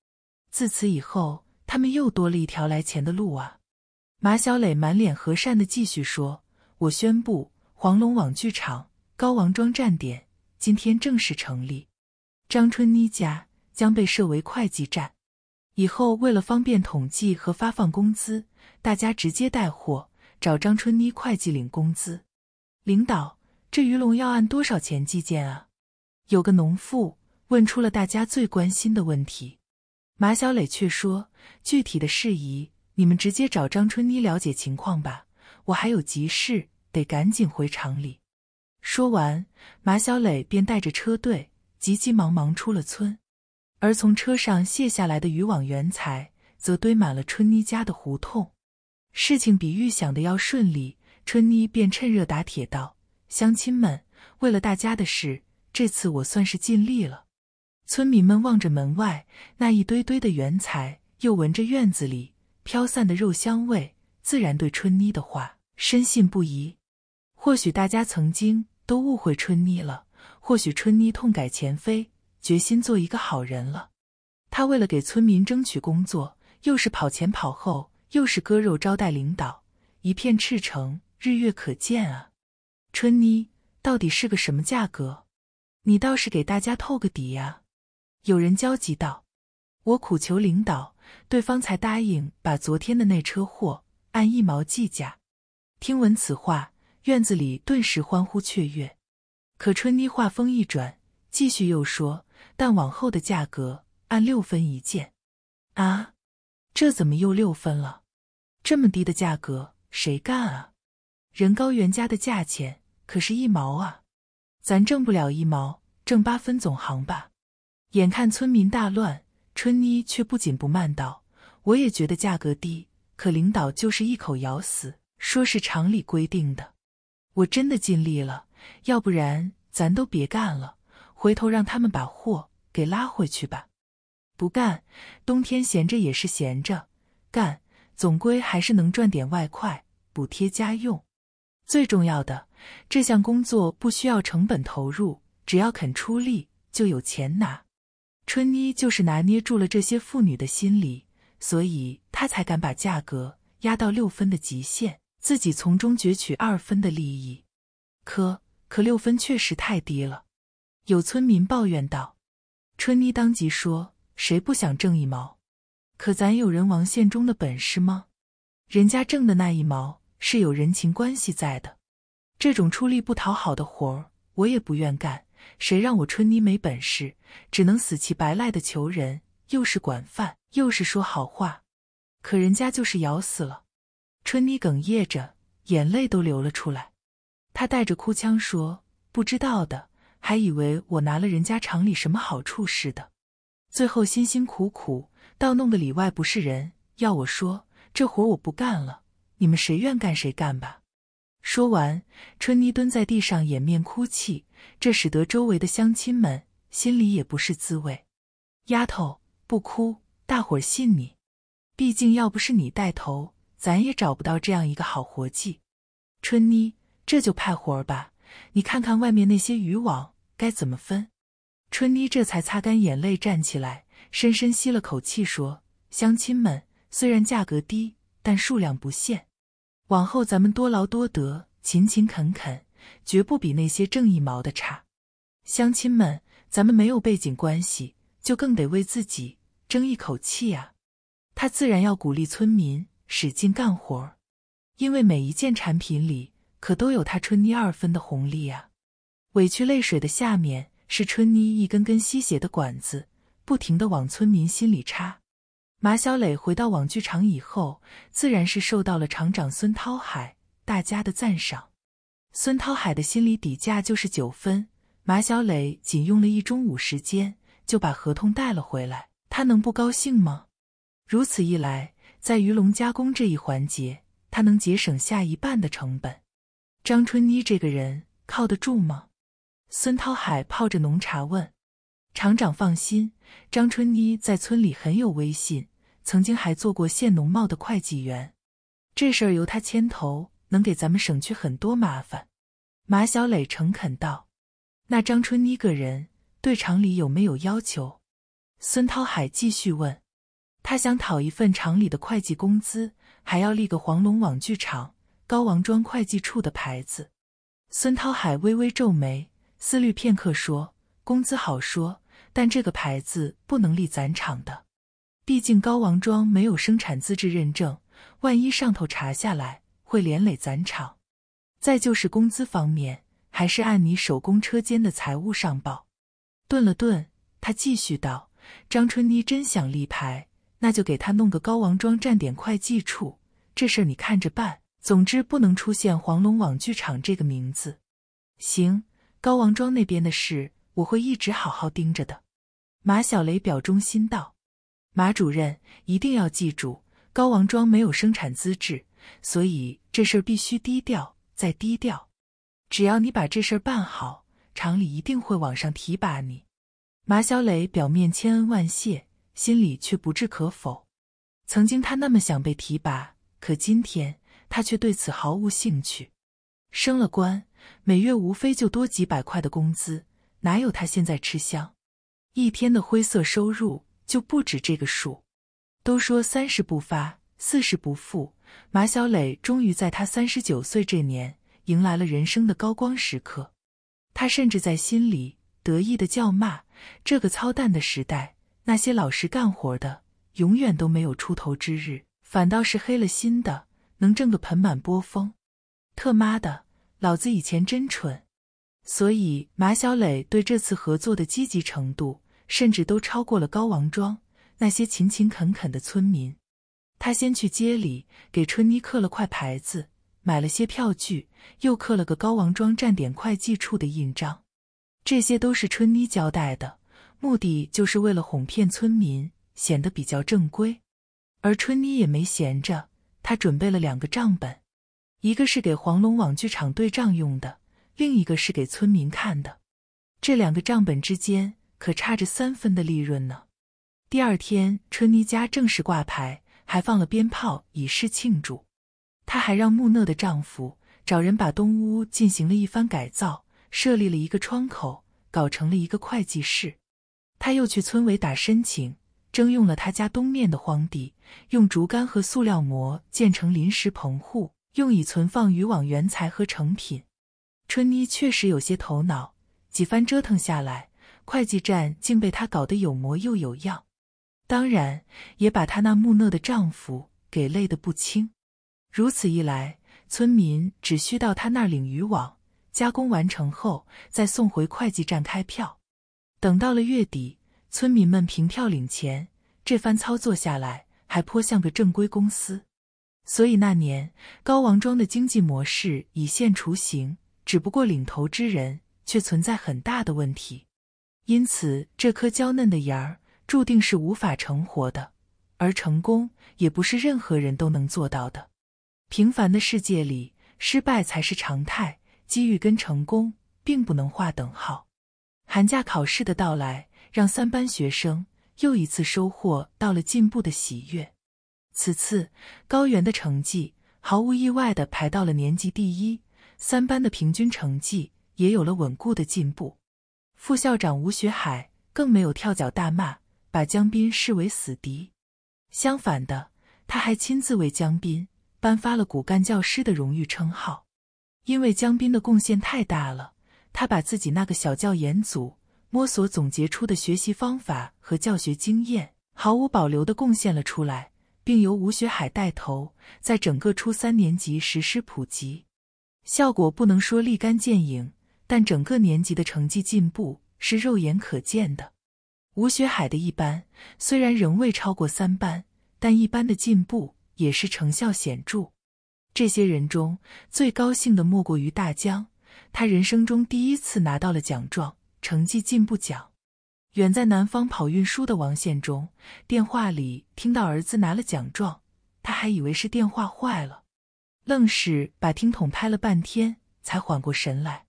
自此以后，他们又多了一条来钱的路啊！马小磊满脸和善的继续说：“我宣布，黄龙网剧场高王庄站点今天正式成立。张春妮家将被设为会计站，以后为了方便统计和发放工资，大家直接带货。”找张春妮会计领工资，领导，这鱼笼要按多少钱计件啊？有个农妇问出了大家最关心的问题。马小磊却说：“具体的事宜，你们直接找张春妮了解情况吧，我还有急事，得赶紧回厂里。”说完，马小磊便带着车队急急忙忙出了村，而从车上卸下来的渔网原材则堆满了春妮家的胡同。事情比预想的要顺利，春妮便趁热打铁道：“乡亲们，为了大家的事，这次我算是尽力了。”村民们望着门外那一堆堆的原材，又闻着院子里飘散的肉香味，自然对春妮的话深信不疑。或许大家曾经都误会春妮了，或许春妮痛改前非，决心做一个好人了。她为了给村民争取工作，又是跑前跑后。又是割肉招待领导，一片赤诚，日月可见啊！春妮到底是个什么价格？你倒是给大家透个底呀！有人焦急道：“我苦求领导，对方才答应把昨天的那车货按一毛计价。”听闻此话，院子里顿时欢呼雀跃。可春妮话锋一转，继续又说：“但往后的价格按六分一件。”啊，这怎么又六分了？这么低的价格，谁干啊？人高原家的价钱可是一毛啊，咱挣不了一毛，挣八分总行吧？眼看村民大乱，春妮却不紧不慢道：“我也觉得价格低，可领导就是一口咬死，说是厂里规定的。我真的尽力了，要不然咱都别干了，回头让他们把货给拉回去吧。不干，冬天闲着也是闲着，干。”总归还是能赚点外快补贴家用，最重要的，这项工作不需要成本投入，只要肯出力就有钱拿。春妮就是拿捏住了这些妇女的心理，所以她才敢把价格压到六分的极限，自己从中攫取二分的利益。可可六分确实太低了，有村民抱怨道。春妮当即说：“谁不想挣一毛？”可咱有人王献忠的本事吗？人家挣的那一毛是有人情关系在的，这种出力不讨好的活儿我也不愿干。谁让我春妮没本事，只能死乞白赖的求人，又是管饭，又是说好话，可人家就是咬死了。春妮哽咽着，眼泪都流了出来。她带着哭腔说：“不知道的还以为我拿了人家厂里什么好处似的，最后辛辛苦苦。”倒弄个里外不是人，要我说，这活我不干了。你们谁愿干谁干吧。说完，春妮蹲在地上掩面哭泣，这使得周围的乡亲们心里也不是滋味。丫头，不哭，大伙儿信你。毕竟要不是你带头，咱也找不到这样一个好活计。春妮，这就派活儿吧。你看看外面那些渔网该怎么分。春妮这才擦干眼泪站起来。深深吸了口气，说：“乡亲们，虽然价格低，但数量不限。往后咱们多劳多得，勤勤恳恳，绝不比那些挣一毛的差。乡亲们，咱们没有背景关系，就更得为自己争一口气啊！”他自然要鼓励村民使劲干活，因为每一件产品里可都有他春妮二分的红利啊。委屈泪水的下面是春妮一根根吸血的管子。不停的往村民心里插。马小磊回到网剧场以后，自然是受到了厂长孙涛海大家的赞赏。孙涛海的心理底价就是九分，马小磊仅用了一中午时间就把合同带了回来，他能不高兴吗？如此一来，在鱼龙加工这一环节，他能节省下一半的成本。张春妮这个人靠得住吗？孙涛海泡着浓茶问：“厂长，放心。”张春妮在村里很有威信，曾经还做过县农贸的会计员。这事儿由她牵头，能给咱们省去很多麻烦。马小磊诚恳道：“那张春妮个人对厂里有没有要求？”孙涛海继续问：“他想讨一份厂里的会计工资，还要立个黄龙网剧场、高王庄会计处的牌子。”孙涛海微微皱眉，思虑片刻说：“工资好说。”但这个牌子不能立咱厂的，毕竟高王庄没有生产资质认证，万一上头查下来，会连累咱厂。再就是工资方面，还是按你手工车间的财务上报。顿了顿，他继续道：“张春妮真想立牌，那就给他弄个高王庄站点会计处，这事儿你看着办。总之不能出现黄龙网剧场这个名字。”行，高王庄那边的事。我会一直好好盯着的，马小雷表忠心道：“马主任，一定要记住，高王庄没有生产资质，所以这事儿必须低调，再低调。只要你把这事儿办好，厂里一定会往上提拔你。”马小磊表面千恩万谢，心里却不置可否。曾经他那么想被提拔，可今天他却对此毫无兴趣。升了官，每月无非就多几百块的工资。哪有他现在吃香？一天的灰色收入就不止这个数。都说三十不发，四十不富。马小磊终于在他三十九岁这年，迎来了人生的高光时刻。他甚至在心里得意的叫骂：这个操蛋的时代，那些老实干活的永远都没有出头之日，反倒是黑了心的能挣个盆满钵丰。特妈的，老子以前真蠢！所以，马小磊对这次合作的积极程度，甚至都超过了高王庄那些勤勤恳恳的村民。他先去街里给春妮刻了块牌子，买了些票据，又刻了个高王庄站点会计处的印章。这些都是春妮交代的，目的就是为了哄骗村民，显得比较正规。而春妮也没闲着，她准备了两个账本，一个是给黄龙网剧场对账用的。另一个是给村民看的，这两个账本之间可差着三分的利润呢。第二天，春妮家正式挂牌，还放了鞭炮以示庆祝。她还让木讷的丈夫找人把东屋进行了一番改造，设立了一个窗口，搞成了一个会计室。她又去村委打申请，征用了她家东面的荒地，用竹竿和塑料膜建成临时棚户，用以存放渔网原材和成品。春妮确实有些头脑，几番折腾下来，会计站竟被她搞得有模又有样，当然也把她那木讷的丈夫给累得不轻。如此一来，村民只需到她那儿领渔网，加工完成后再送回会计站开票，等到了月底，村民们凭票领钱。这番操作下来，还颇像个正规公司。所以那年，高王庄的经济模式已现雏形。只不过，领头之人却存在很大的问题，因此这颗娇嫩的芽儿注定是无法成活的。而成功也不是任何人都能做到的。平凡的世界里，失败才是常态。机遇跟成功并不能划等号。寒假考试的到来，让三班学生又一次收获到了进步的喜悦。此次高原的成绩毫无意外的排到了年级第一。三班的平均成绩也有了稳固的进步。副校长吴学海更没有跳脚大骂，把江斌视为死敌。相反的，他还亲自为江斌颁发了骨干教师的荣誉称号，因为江斌的贡献太大了。他把自己那个小教研组摸索总结出的学习方法和教学经验，毫无保留的贡献了出来，并由吴学海带头，在整个初三年级实施普及。效果不能说立竿见影，但整个年级的成绩进步是肉眼可见的。吴学海的一班虽然仍未超过三班，但一班的进步也是成效显著。这些人中最高兴的莫过于大江，他人生中第一次拿到了奖状——成绩进步奖。远在南方跑运输的王宪忠，电话里听到儿子拿了奖状，他还以为是电话坏了。愣是把听筒拍了半天，才缓过神来。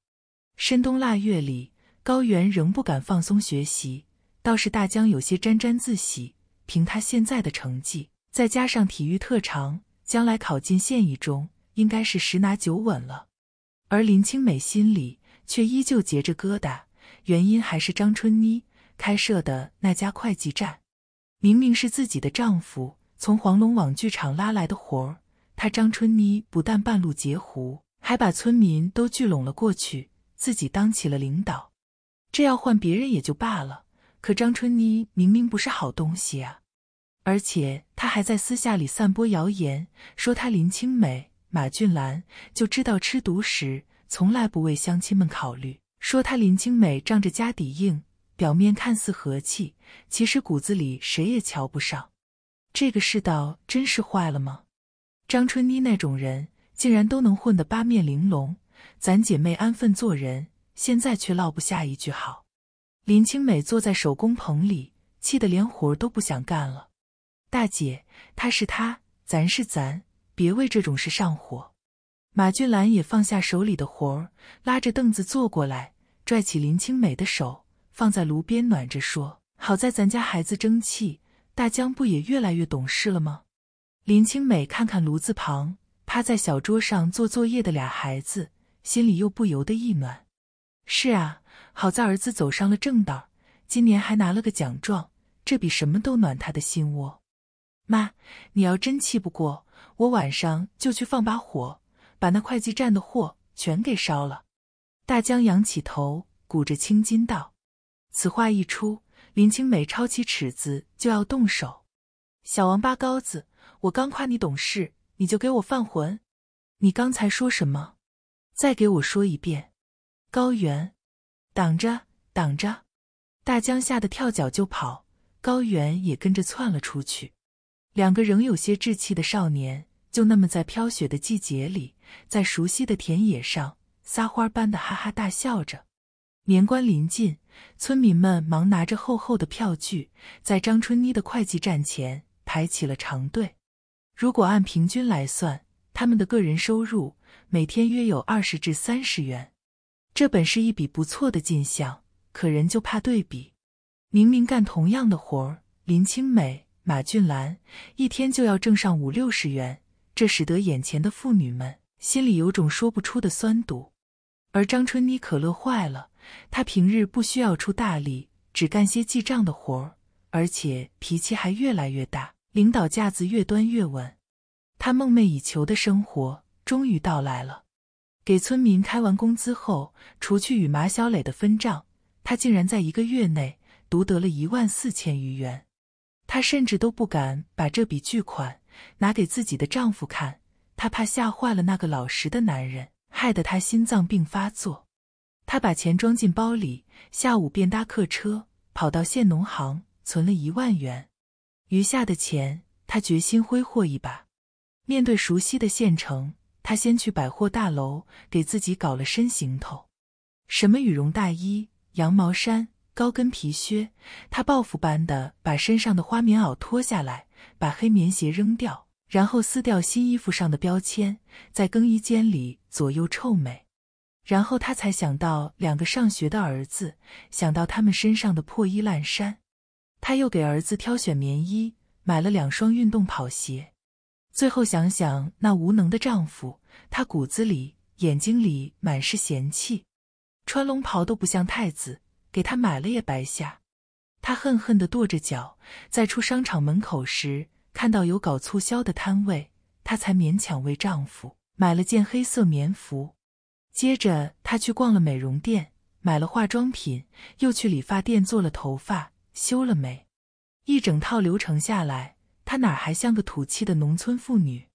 深冬腊月里，高原仍不敢放松学习，倒是大江有些沾沾自喜。凭他现在的成绩，再加上体育特长，将来考进县一中，应该是十拿九稳了。而林清美心里却依旧结着疙瘩，原因还是张春妮开设的那家会计站，明明是自己的丈夫从黄龙网剧场拉来的活儿。他张春妮不但半路截胡，还把村民都聚拢了过去，自己当起了领导。这要换别人也就罢了，可张春妮明明不是好东西啊！而且他还在私下里散播谣言，说他林清美、马俊兰就知道吃独食，从来不为乡亲们考虑；说他林清美仗着家底硬，表面看似和气，其实骨子里谁也瞧不上。这个世道真是坏了吗？张春妮那种人，竟然都能混得八面玲珑，咱姐妹安分做人，现在却落不下一句好。林清美坐在手工棚里，气得连活都不想干了。大姐，他是他，咱是咱，别为这种事上火。马俊兰也放下手里的活儿，拉着凳子坐过来，拽起林清美的手放在炉边暖着，说：“好在咱家孩子争气，大江不也越来越懂事了吗？”林青美看看炉子旁趴在小桌上做作业的俩孩子，心里又不由得一暖。是啊，好在儿子走上了正道，今年还拿了个奖状，这比什么都暖他的心窝。妈，你要真气不过，我晚上就去放把火，把那会计站的货全给烧了。大江仰起头，鼓着青筋道。此话一出，林青美抄起尺子就要动手。小王八羔子！我刚夸你懂事，你就给我犯浑！你刚才说什么？再给我说一遍！高原，挡着，挡着！大江吓得跳脚就跑，高原也跟着窜了出去。两个仍有些稚气的少年，就那么在飘雪的季节里，在熟悉的田野上，撒欢般的哈哈大笑着。年关临近，村民们忙拿着厚厚的票据，在张春妮的会计站前排起了长队。如果按平均来算，他们的个人收入每天约有二十至三十元，这本是一笔不错的进项。可人就怕对比，明明干同样的活儿，林清美、马俊兰一天就要挣上五六十元，这使得眼前的妇女们心里有种说不出的酸堵。而张春妮可乐坏了，她平日不需要出大力，只干些记账的活儿，而且脾气还越来越大。领导架子越端越稳，他梦寐以求的生活终于到来了。给村民开完工资后，除去与马小磊的分账，他竟然在一个月内独得了一万四千余元。他甚至都不敢把这笔巨款拿给自己的丈夫看，他怕吓坏了那个老实的男人，害得他心脏病发作。他把钱装进包里，下午便搭客车跑到县农行存了一万元。余下的钱，他决心挥霍一把。面对熟悉的县城，他先去百货大楼给自己搞了身行头：什么羽绒大衣、羊毛衫、高跟皮靴。他报复般的把身上的花棉袄脱下来，把黑棉鞋扔掉，然后撕掉新衣服上的标签，在更衣间里左右臭美。然后他才想到两个上学的儿子，想到他们身上的破衣烂衫。他又给儿子挑选棉衣，买了两双运动跑鞋。最后想想那无能的丈夫，她骨子里、眼睛里满是嫌弃，穿龙袍都不像太子，给他买了也白瞎。她恨恨地跺着脚，在出商场门口时，看到有搞促销的摊位，她才勉强为丈夫买了件黑色棉服。接着，她去逛了美容店，买了化妆品，又去理发店做了头发。修了没？一整套流程下来，她哪还像个土气的农村妇女？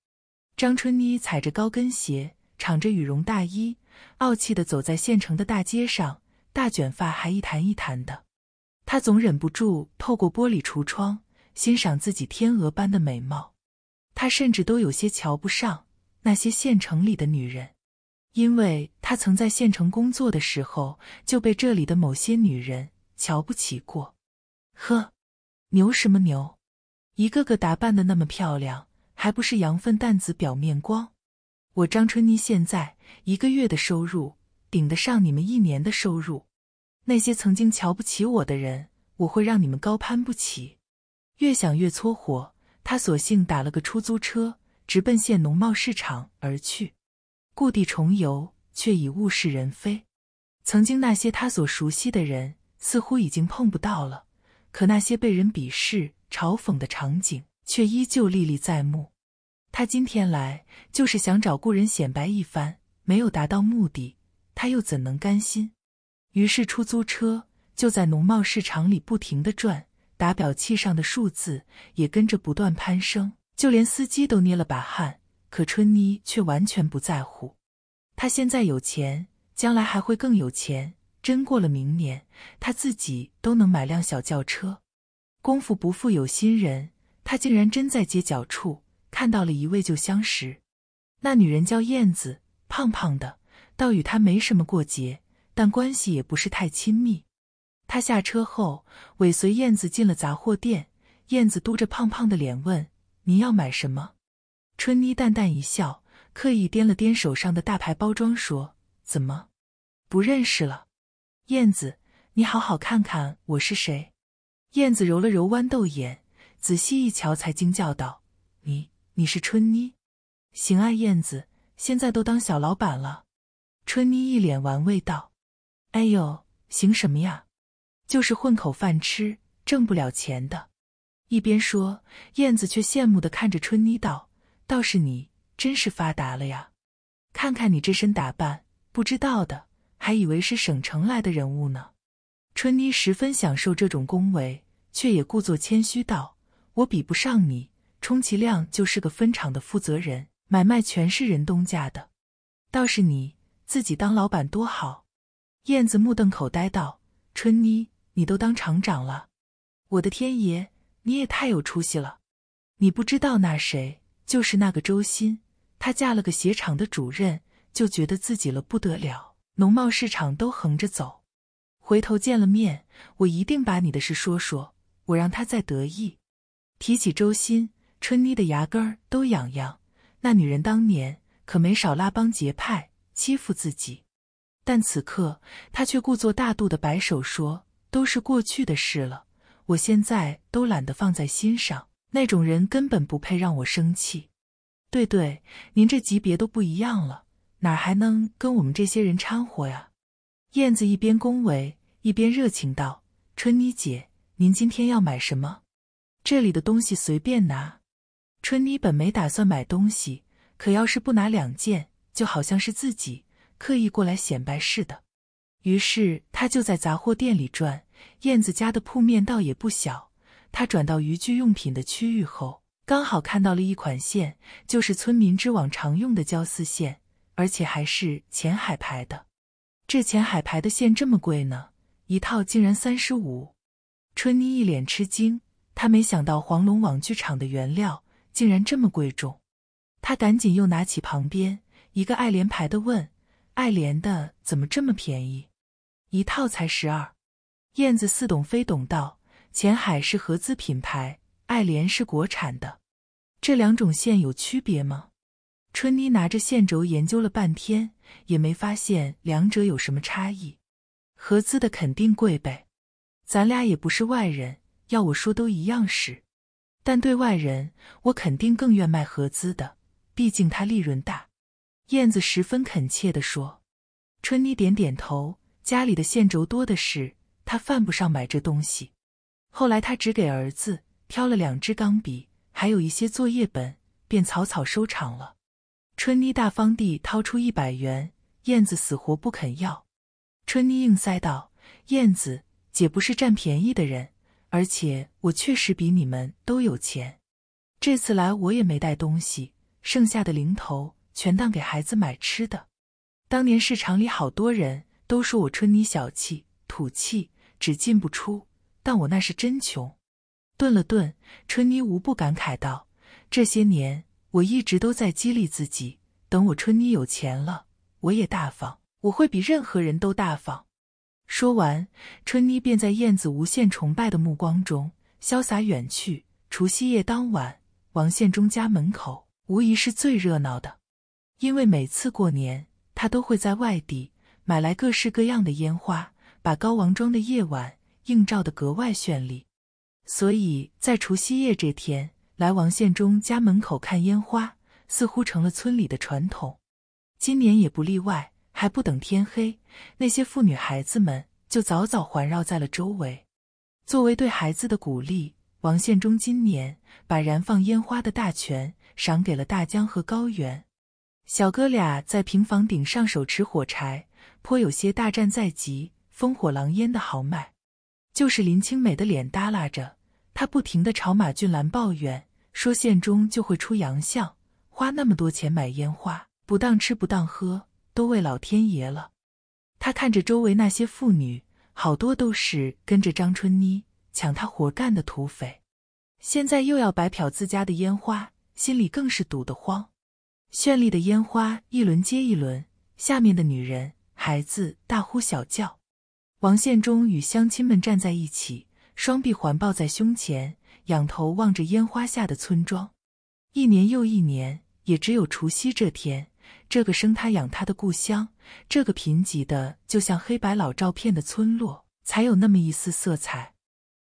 张春妮踩着高跟鞋，敞着羽绒大衣，傲气的走在县城的大街上，大卷发还一弹一弹的。她总忍不住透过玻璃橱窗欣赏自己天鹅般的美貌。她甚至都有些瞧不上那些县城里的女人，因为她曾在县城工作的时候就被这里的某些女人瞧不起过。呵，牛什么牛？一个个打扮的那么漂亮，还不是羊粪蛋子表面光。我张春妮现在一个月的收入，顶得上你们一年的收入。那些曾经瞧不起我的人，我会让你们高攀不起。越想越搓火，他索性打了个出租车，直奔县农贸市场而去。故地重游，却已物是人非。曾经那些他所熟悉的人，似乎已经碰不到了。可那些被人鄙视、嘲讽的场景却依旧历历在目。他今天来就是想找故人显摆一番，没有达到目的，他又怎能甘心？于是出租车就在农贸市场里不停地转，打表器上的数字也跟着不断攀升，就连司机都捏了把汗。可春妮却完全不在乎，她现在有钱，将来还会更有钱。真过了明年，他自己都能买辆小轿车。功夫不负有心人，他竟然真在街角处看到了一位旧相识。那女人叫燕子，胖胖的，倒与他没什么过节，但关系也不是太亲密。他下车后尾随燕子进了杂货店。燕子嘟着胖胖的脸问：“您要买什么？”春妮淡淡一笑，刻意掂了掂手上的大牌包装，说：“怎么，不认识了？”燕子，你好好看看我是谁？燕子揉了揉豌豆眼，仔细一瞧，才惊叫道：“你，你是春妮？行啊，燕子，现在都当小老板了。”春妮一脸玩味道：“哎呦，行什么呀？就是混口饭吃，挣不了钱的。”一边说，燕子却羡慕的看着春妮道：“倒是你，真是发达了呀！看看你这身打扮，不知道的。”还以为是省城来的人物呢。春妮十分享受这种恭维，却也故作谦虚道：“我比不上你，充其量就是个分厂的负责人，买卖全是人东家的。倒是你自己当老板多好。”燕子目瞪口呆道：“春妮，你都当厂长了，我的天爷，你也太有出息了！你不知道那谁，就是那个周鑫，她嫁了个鞋厂的主任，就觉得自己了不得了。”农贸市场都横着走，回头见了面，我一定把你的事说说，我让他再得意。提起周鑫，春妮的牙根儿都痒痒，那女人当年可没少拉帮结派欺负自己，但此刻她却故作大度的摆手说：“都是过去的事了，我现在都懒得放在心上，那种人根本不配让我生气。”对对，您这级别都不一样了。哪还能跟我们这些人掺和呀？燕子一边恭维一边热情道：“春妮姐，您今天要买什么？这里的东西随便拿。”春妮本没打算买东西，可要是不拿两件，就好像是自己刻意过来显摆似的。于是她就在杂货店里转。燕子家的铺面倒也不小，她转到渔具用品的区域后，刚好看到了一款线，就是村民织网常用的胶丝线。而且还是前海牌的，这前海牌的线这么贵呢？一套竟然三十五！春妮一脸吃惊，她没想到黄龙网具厂的原料竟然这么贵重。她赶紧又拿起旁边一个爱莲牌的问：“爱莲的怎么这么便宜？一套才十二？”燕子似懂非懂道：“前海是合资品牌，爱莲是国产的，这两种线有区别吗？”春妮拿着线轴研究了半天，也没发现两者有什么差异。合资的肯定贵呗，咱俩也不是外人，要我说都一样使。但对外人，我肯定更愿卖合资的，毕竟它利润大。燕子十分恳切地说。春妮点点头。家里的线轴多的是，她犯不上买这东西。后来她只给儿子挑了两支钢笔，还有一些作业本，便草草收场了。春妮大方地掏出一百元，燕子死活不肯要。春妮硬塞道：“燕子姐不是占便宜的人，而且我确实比你们都有钱。这次来我也没带东西，剩下的零头全当给孩子买吃的。当年市场里好多人都说我春妮小气、土气，只进不出，但我那是真穷。”顿了顿，春妮无不感慨道：“这些年……”我一直都在激励自己，等我春妮有钱了，我也大方，我会比任何人都大方。说完，春妮便在燕子无限崇拜的目光中潇洒远去。除夕夜当晚，王献忠家门口无疑是最热闹的，因为每次过年，他都会在外地买来各式各样的烟花，把高王庄的夜晚映照得格外绚丽。所以在除夕夜这天。来王献忠家门口看烟花，似乎成了村里的传统，今年也不例外。还不等天黑，那些妇女孩子们就早早环绕在了周围。作为对孩子的鼓励，王献忠今年把燃放烟花的大权赏给了大江和高原。小哥俩在平房顶上手持火柴，颇有些大战在即、烽火狼烟的豪迈。就是林清美的脸耷拉着，她不停的朝马俊兰抱怨。说县中就会出洋相，花那么多钱买烟花，不当吃不当喝，都为老天爷了。他看着周围那些妇女，好多都是跟着张春妮抢他活干的土匪，现在又要白嫖自家的烟花，心里更是堵得慌。绚丽的烟花一轮接一轮，下面的女人孩子大呼小叫。王献忠与乡亲们站在一起，双臂环抱在胸前。仰头望着烟花下的村庄，一年又一年，也只有除夕这天，这个生他养他的故乡，这个贫瘠的就像黑白老照片的村落，才有那么一丝色彩。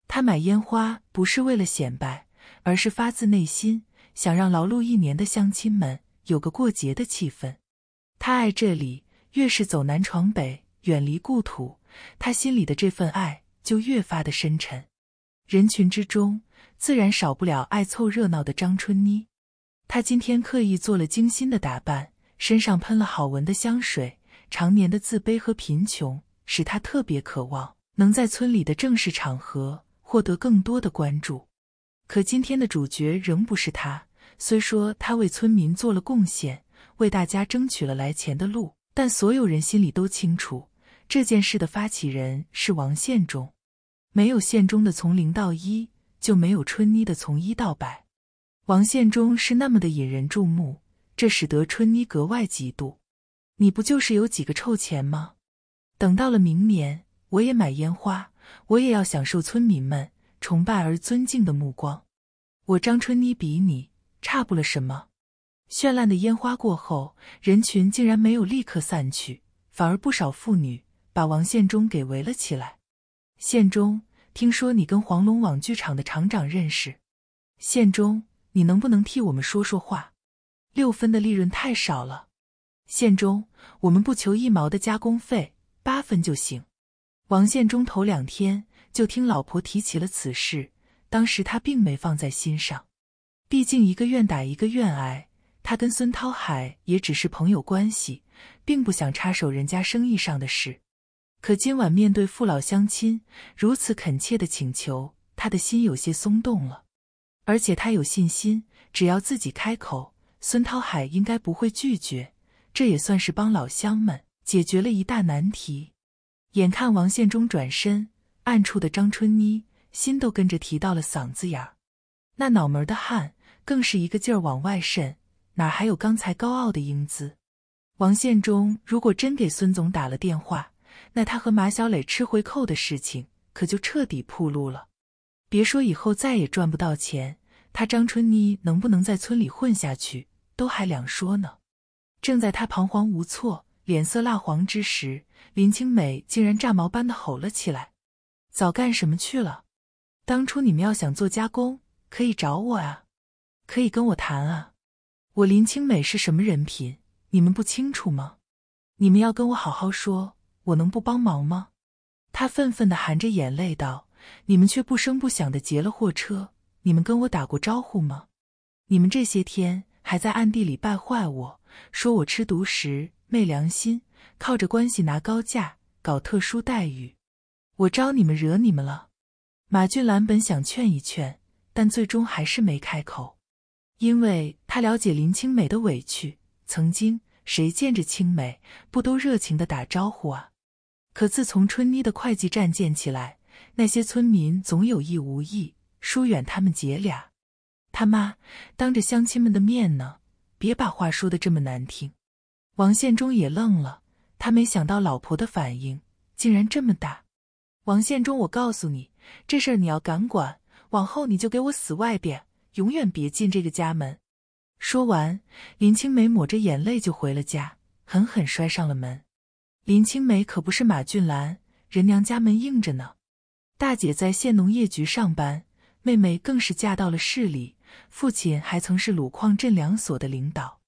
他买烟花不是为了显摆，而是发自内心想让劳碌一年的乡亲们有个过节的气氛。他爱这里，越是走南闯北远离故土，他心里的这份爱就越发的深沉。人群之中。自然少不了爱凑热闹的张春妮，她今天刻意做了精心的打扮，身上喷了好闻的香水。常年的自卑和贫穷使她特别渴望能在村里的正式场合获得更多的关注。可今天的主角仍不是她，虽说她为村民做了贡献，为大家争取了来钱的路，但所有人心里都清楚，这件事的发起人是王献忠。没有献忠的从零到一。就没有春妮的从一到百，王献忠是那么的引人注目，这使得春妮格外嫉妒。你不就是有几个臭钱吗？等到了明年，我也买烟花，我也要享受村民们崇拜而尊敬的目光。我张春妮比你差不了什么。绚烂的烟花过后，人群竟然没有立刻散去，反而不少妇女把王献忠给围了起来。献忠。听说你跟黄龙网剧场的厂长认识，县中，你能不能替我们说说话？六分的利润太少了。县中，我们不求一毛的加工费，八分就行。王县中头两天就听老婆提起了此事，当时他并没放在心上，毕竟一个愿打一个愿挨，他跟孙涛海也只是朋友关系，并不想插手人家生意上的事。可今晚面对父老乡亲如此恳切的请求，他的心有些松动了。而且他有信心，只要自己开口，孙涛海应该不会拒绝。这也算是帮老乡们解决了一大难题。眼看王献忠转身，暗处的张春妮心都跟着提到了嗓子眼儿，那脑门的汗更是一个劲儿往外渗，哪还有刚才高傲的英姿？王献忠如果真给孙总打了电话。那他和马小磊吃回扣的事情可就彻底铺路了。别说以后再也赚不到钱，他张春妮能不能在村里混下去都还两说呢。正在他彷徨无措、脸色蜡黄之时，林青美竟然炸毛般的吼了起来：“早干什么去了？当初你们要想做加工，可以找我啊，可以跟我谈啊。我林青美是什么人品，你们不清楚吗？你们要跟我好好说。”我能不帮忙吗？他愤愤的含着眼泪道：“你们却不声不响的劫了货车，你们跟我打过招呼吗？你们这些天还在暗地里败坏我，说我吃独食昧良心，靠着关系拿高价搞特殊待遇，我招你们惹你们了？”马俊兰本想劝一劝，但最终还是没开口，因为他了解林青美的委屈。曾经谁见着青美不都热情的打招呼啊？可自从春妮的会计站建起来，那些村民总有意无意疏远他们姐俩。他妈，当着乡亲们的面呢，别把话说的这么难听。王献忠也愣了，他没想到老婆的反应竟然这么大。王献忠，我告诉你，这事儿你要敢管，往后你就给我死外边，永远别进这个家门。说完，林青梅抹着眼泪就回了家，狠狠摔上了门。林青梅可不是马俊兰，人娘家门硬着呢。大姐在县农业局上班，妹妹更是嫁到了市里。父亲还曾是鲁矿镇粮所的领导。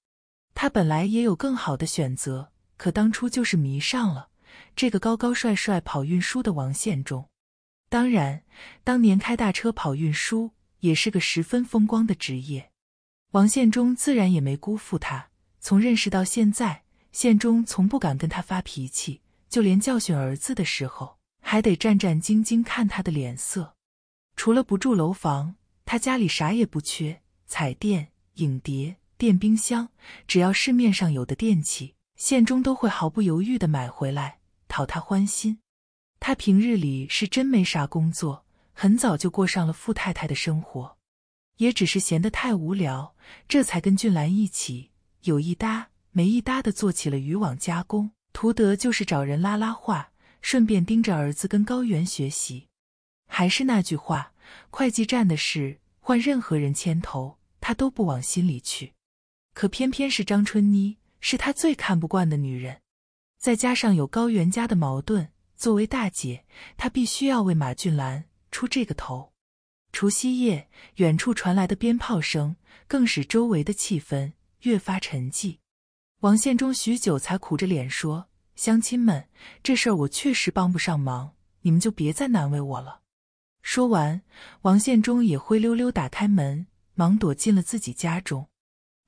她本来也有更好的选择，可当初就是迷上了这个高高帅帅跑运输的王献忠。当然，当年开大车跑运输也是个十分风光的职业。王献忠自然也没辜负他。从认识到现在。县中从不敢跟他发脾气，就连教训儿子的时候，还得战战兢兢看他的脸色。除了不住楼房，他家里啥也不缺，彩电、影碟、电冰箱，只要市面上有的电器，县中都会毫不犹豫的买回来讨他欢心。他平日里是真没啥工作，很早就过上了富太太的生活，也只是闲得太无聊，这才跟俊兰一起有一搭。没一搭的做起了渔网加工，图德就是找人拉拉话，顺便盯着儿子跟高原学习。还是那句话，会计站的事，换任何人牵头，他都不往心里去。可偏偏是张春妮，是他最看不惯的女人。再加上有高原家的矛盾，作为大姐，他必须要为马俊兰出这个头。除夕夜，远处传来的鞭炮声，更使周围的气氛越发沉寂。王献忠许久才苦着脸说：“乡亲们，这事儿我确实帮不上忙，你们就别再难为我了。”说完，王献忠也灰溜溜打开门，忙躲进了自己家中。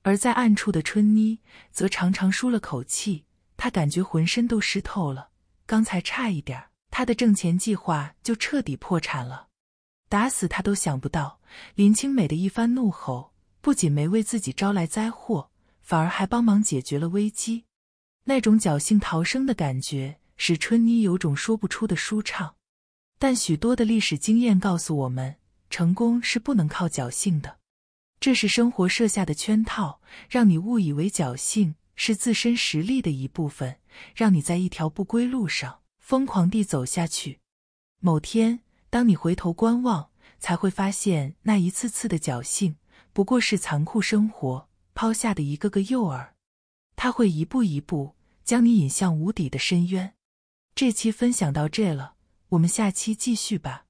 而在暗处的春妮则长长舒了口气，她感觉浑身都湿透了。刚才差一点儿，她的挣钱计划就彻底破产了。打死她都想不到，林清美的一番怒吼不仅没为自己招来灾祸。反而还帮忙解决了危机，那种侥幸逃生的感觉使春妮有种说不出的舒畅。但许多的历史经验告诉我们，成功是不能靠侥幸的。这是生活设下的圈套，让你误以为侥幸是自身实力的一部分，让你在一条不归路上疯狂地走下去。某天，当你回头观望，才会发现那一次次的侥幸不过是残酷生活。抛下的一个个诱饵，他会一步一步将你引向无底的深渊。这期分享到这了，我们下期继续吧。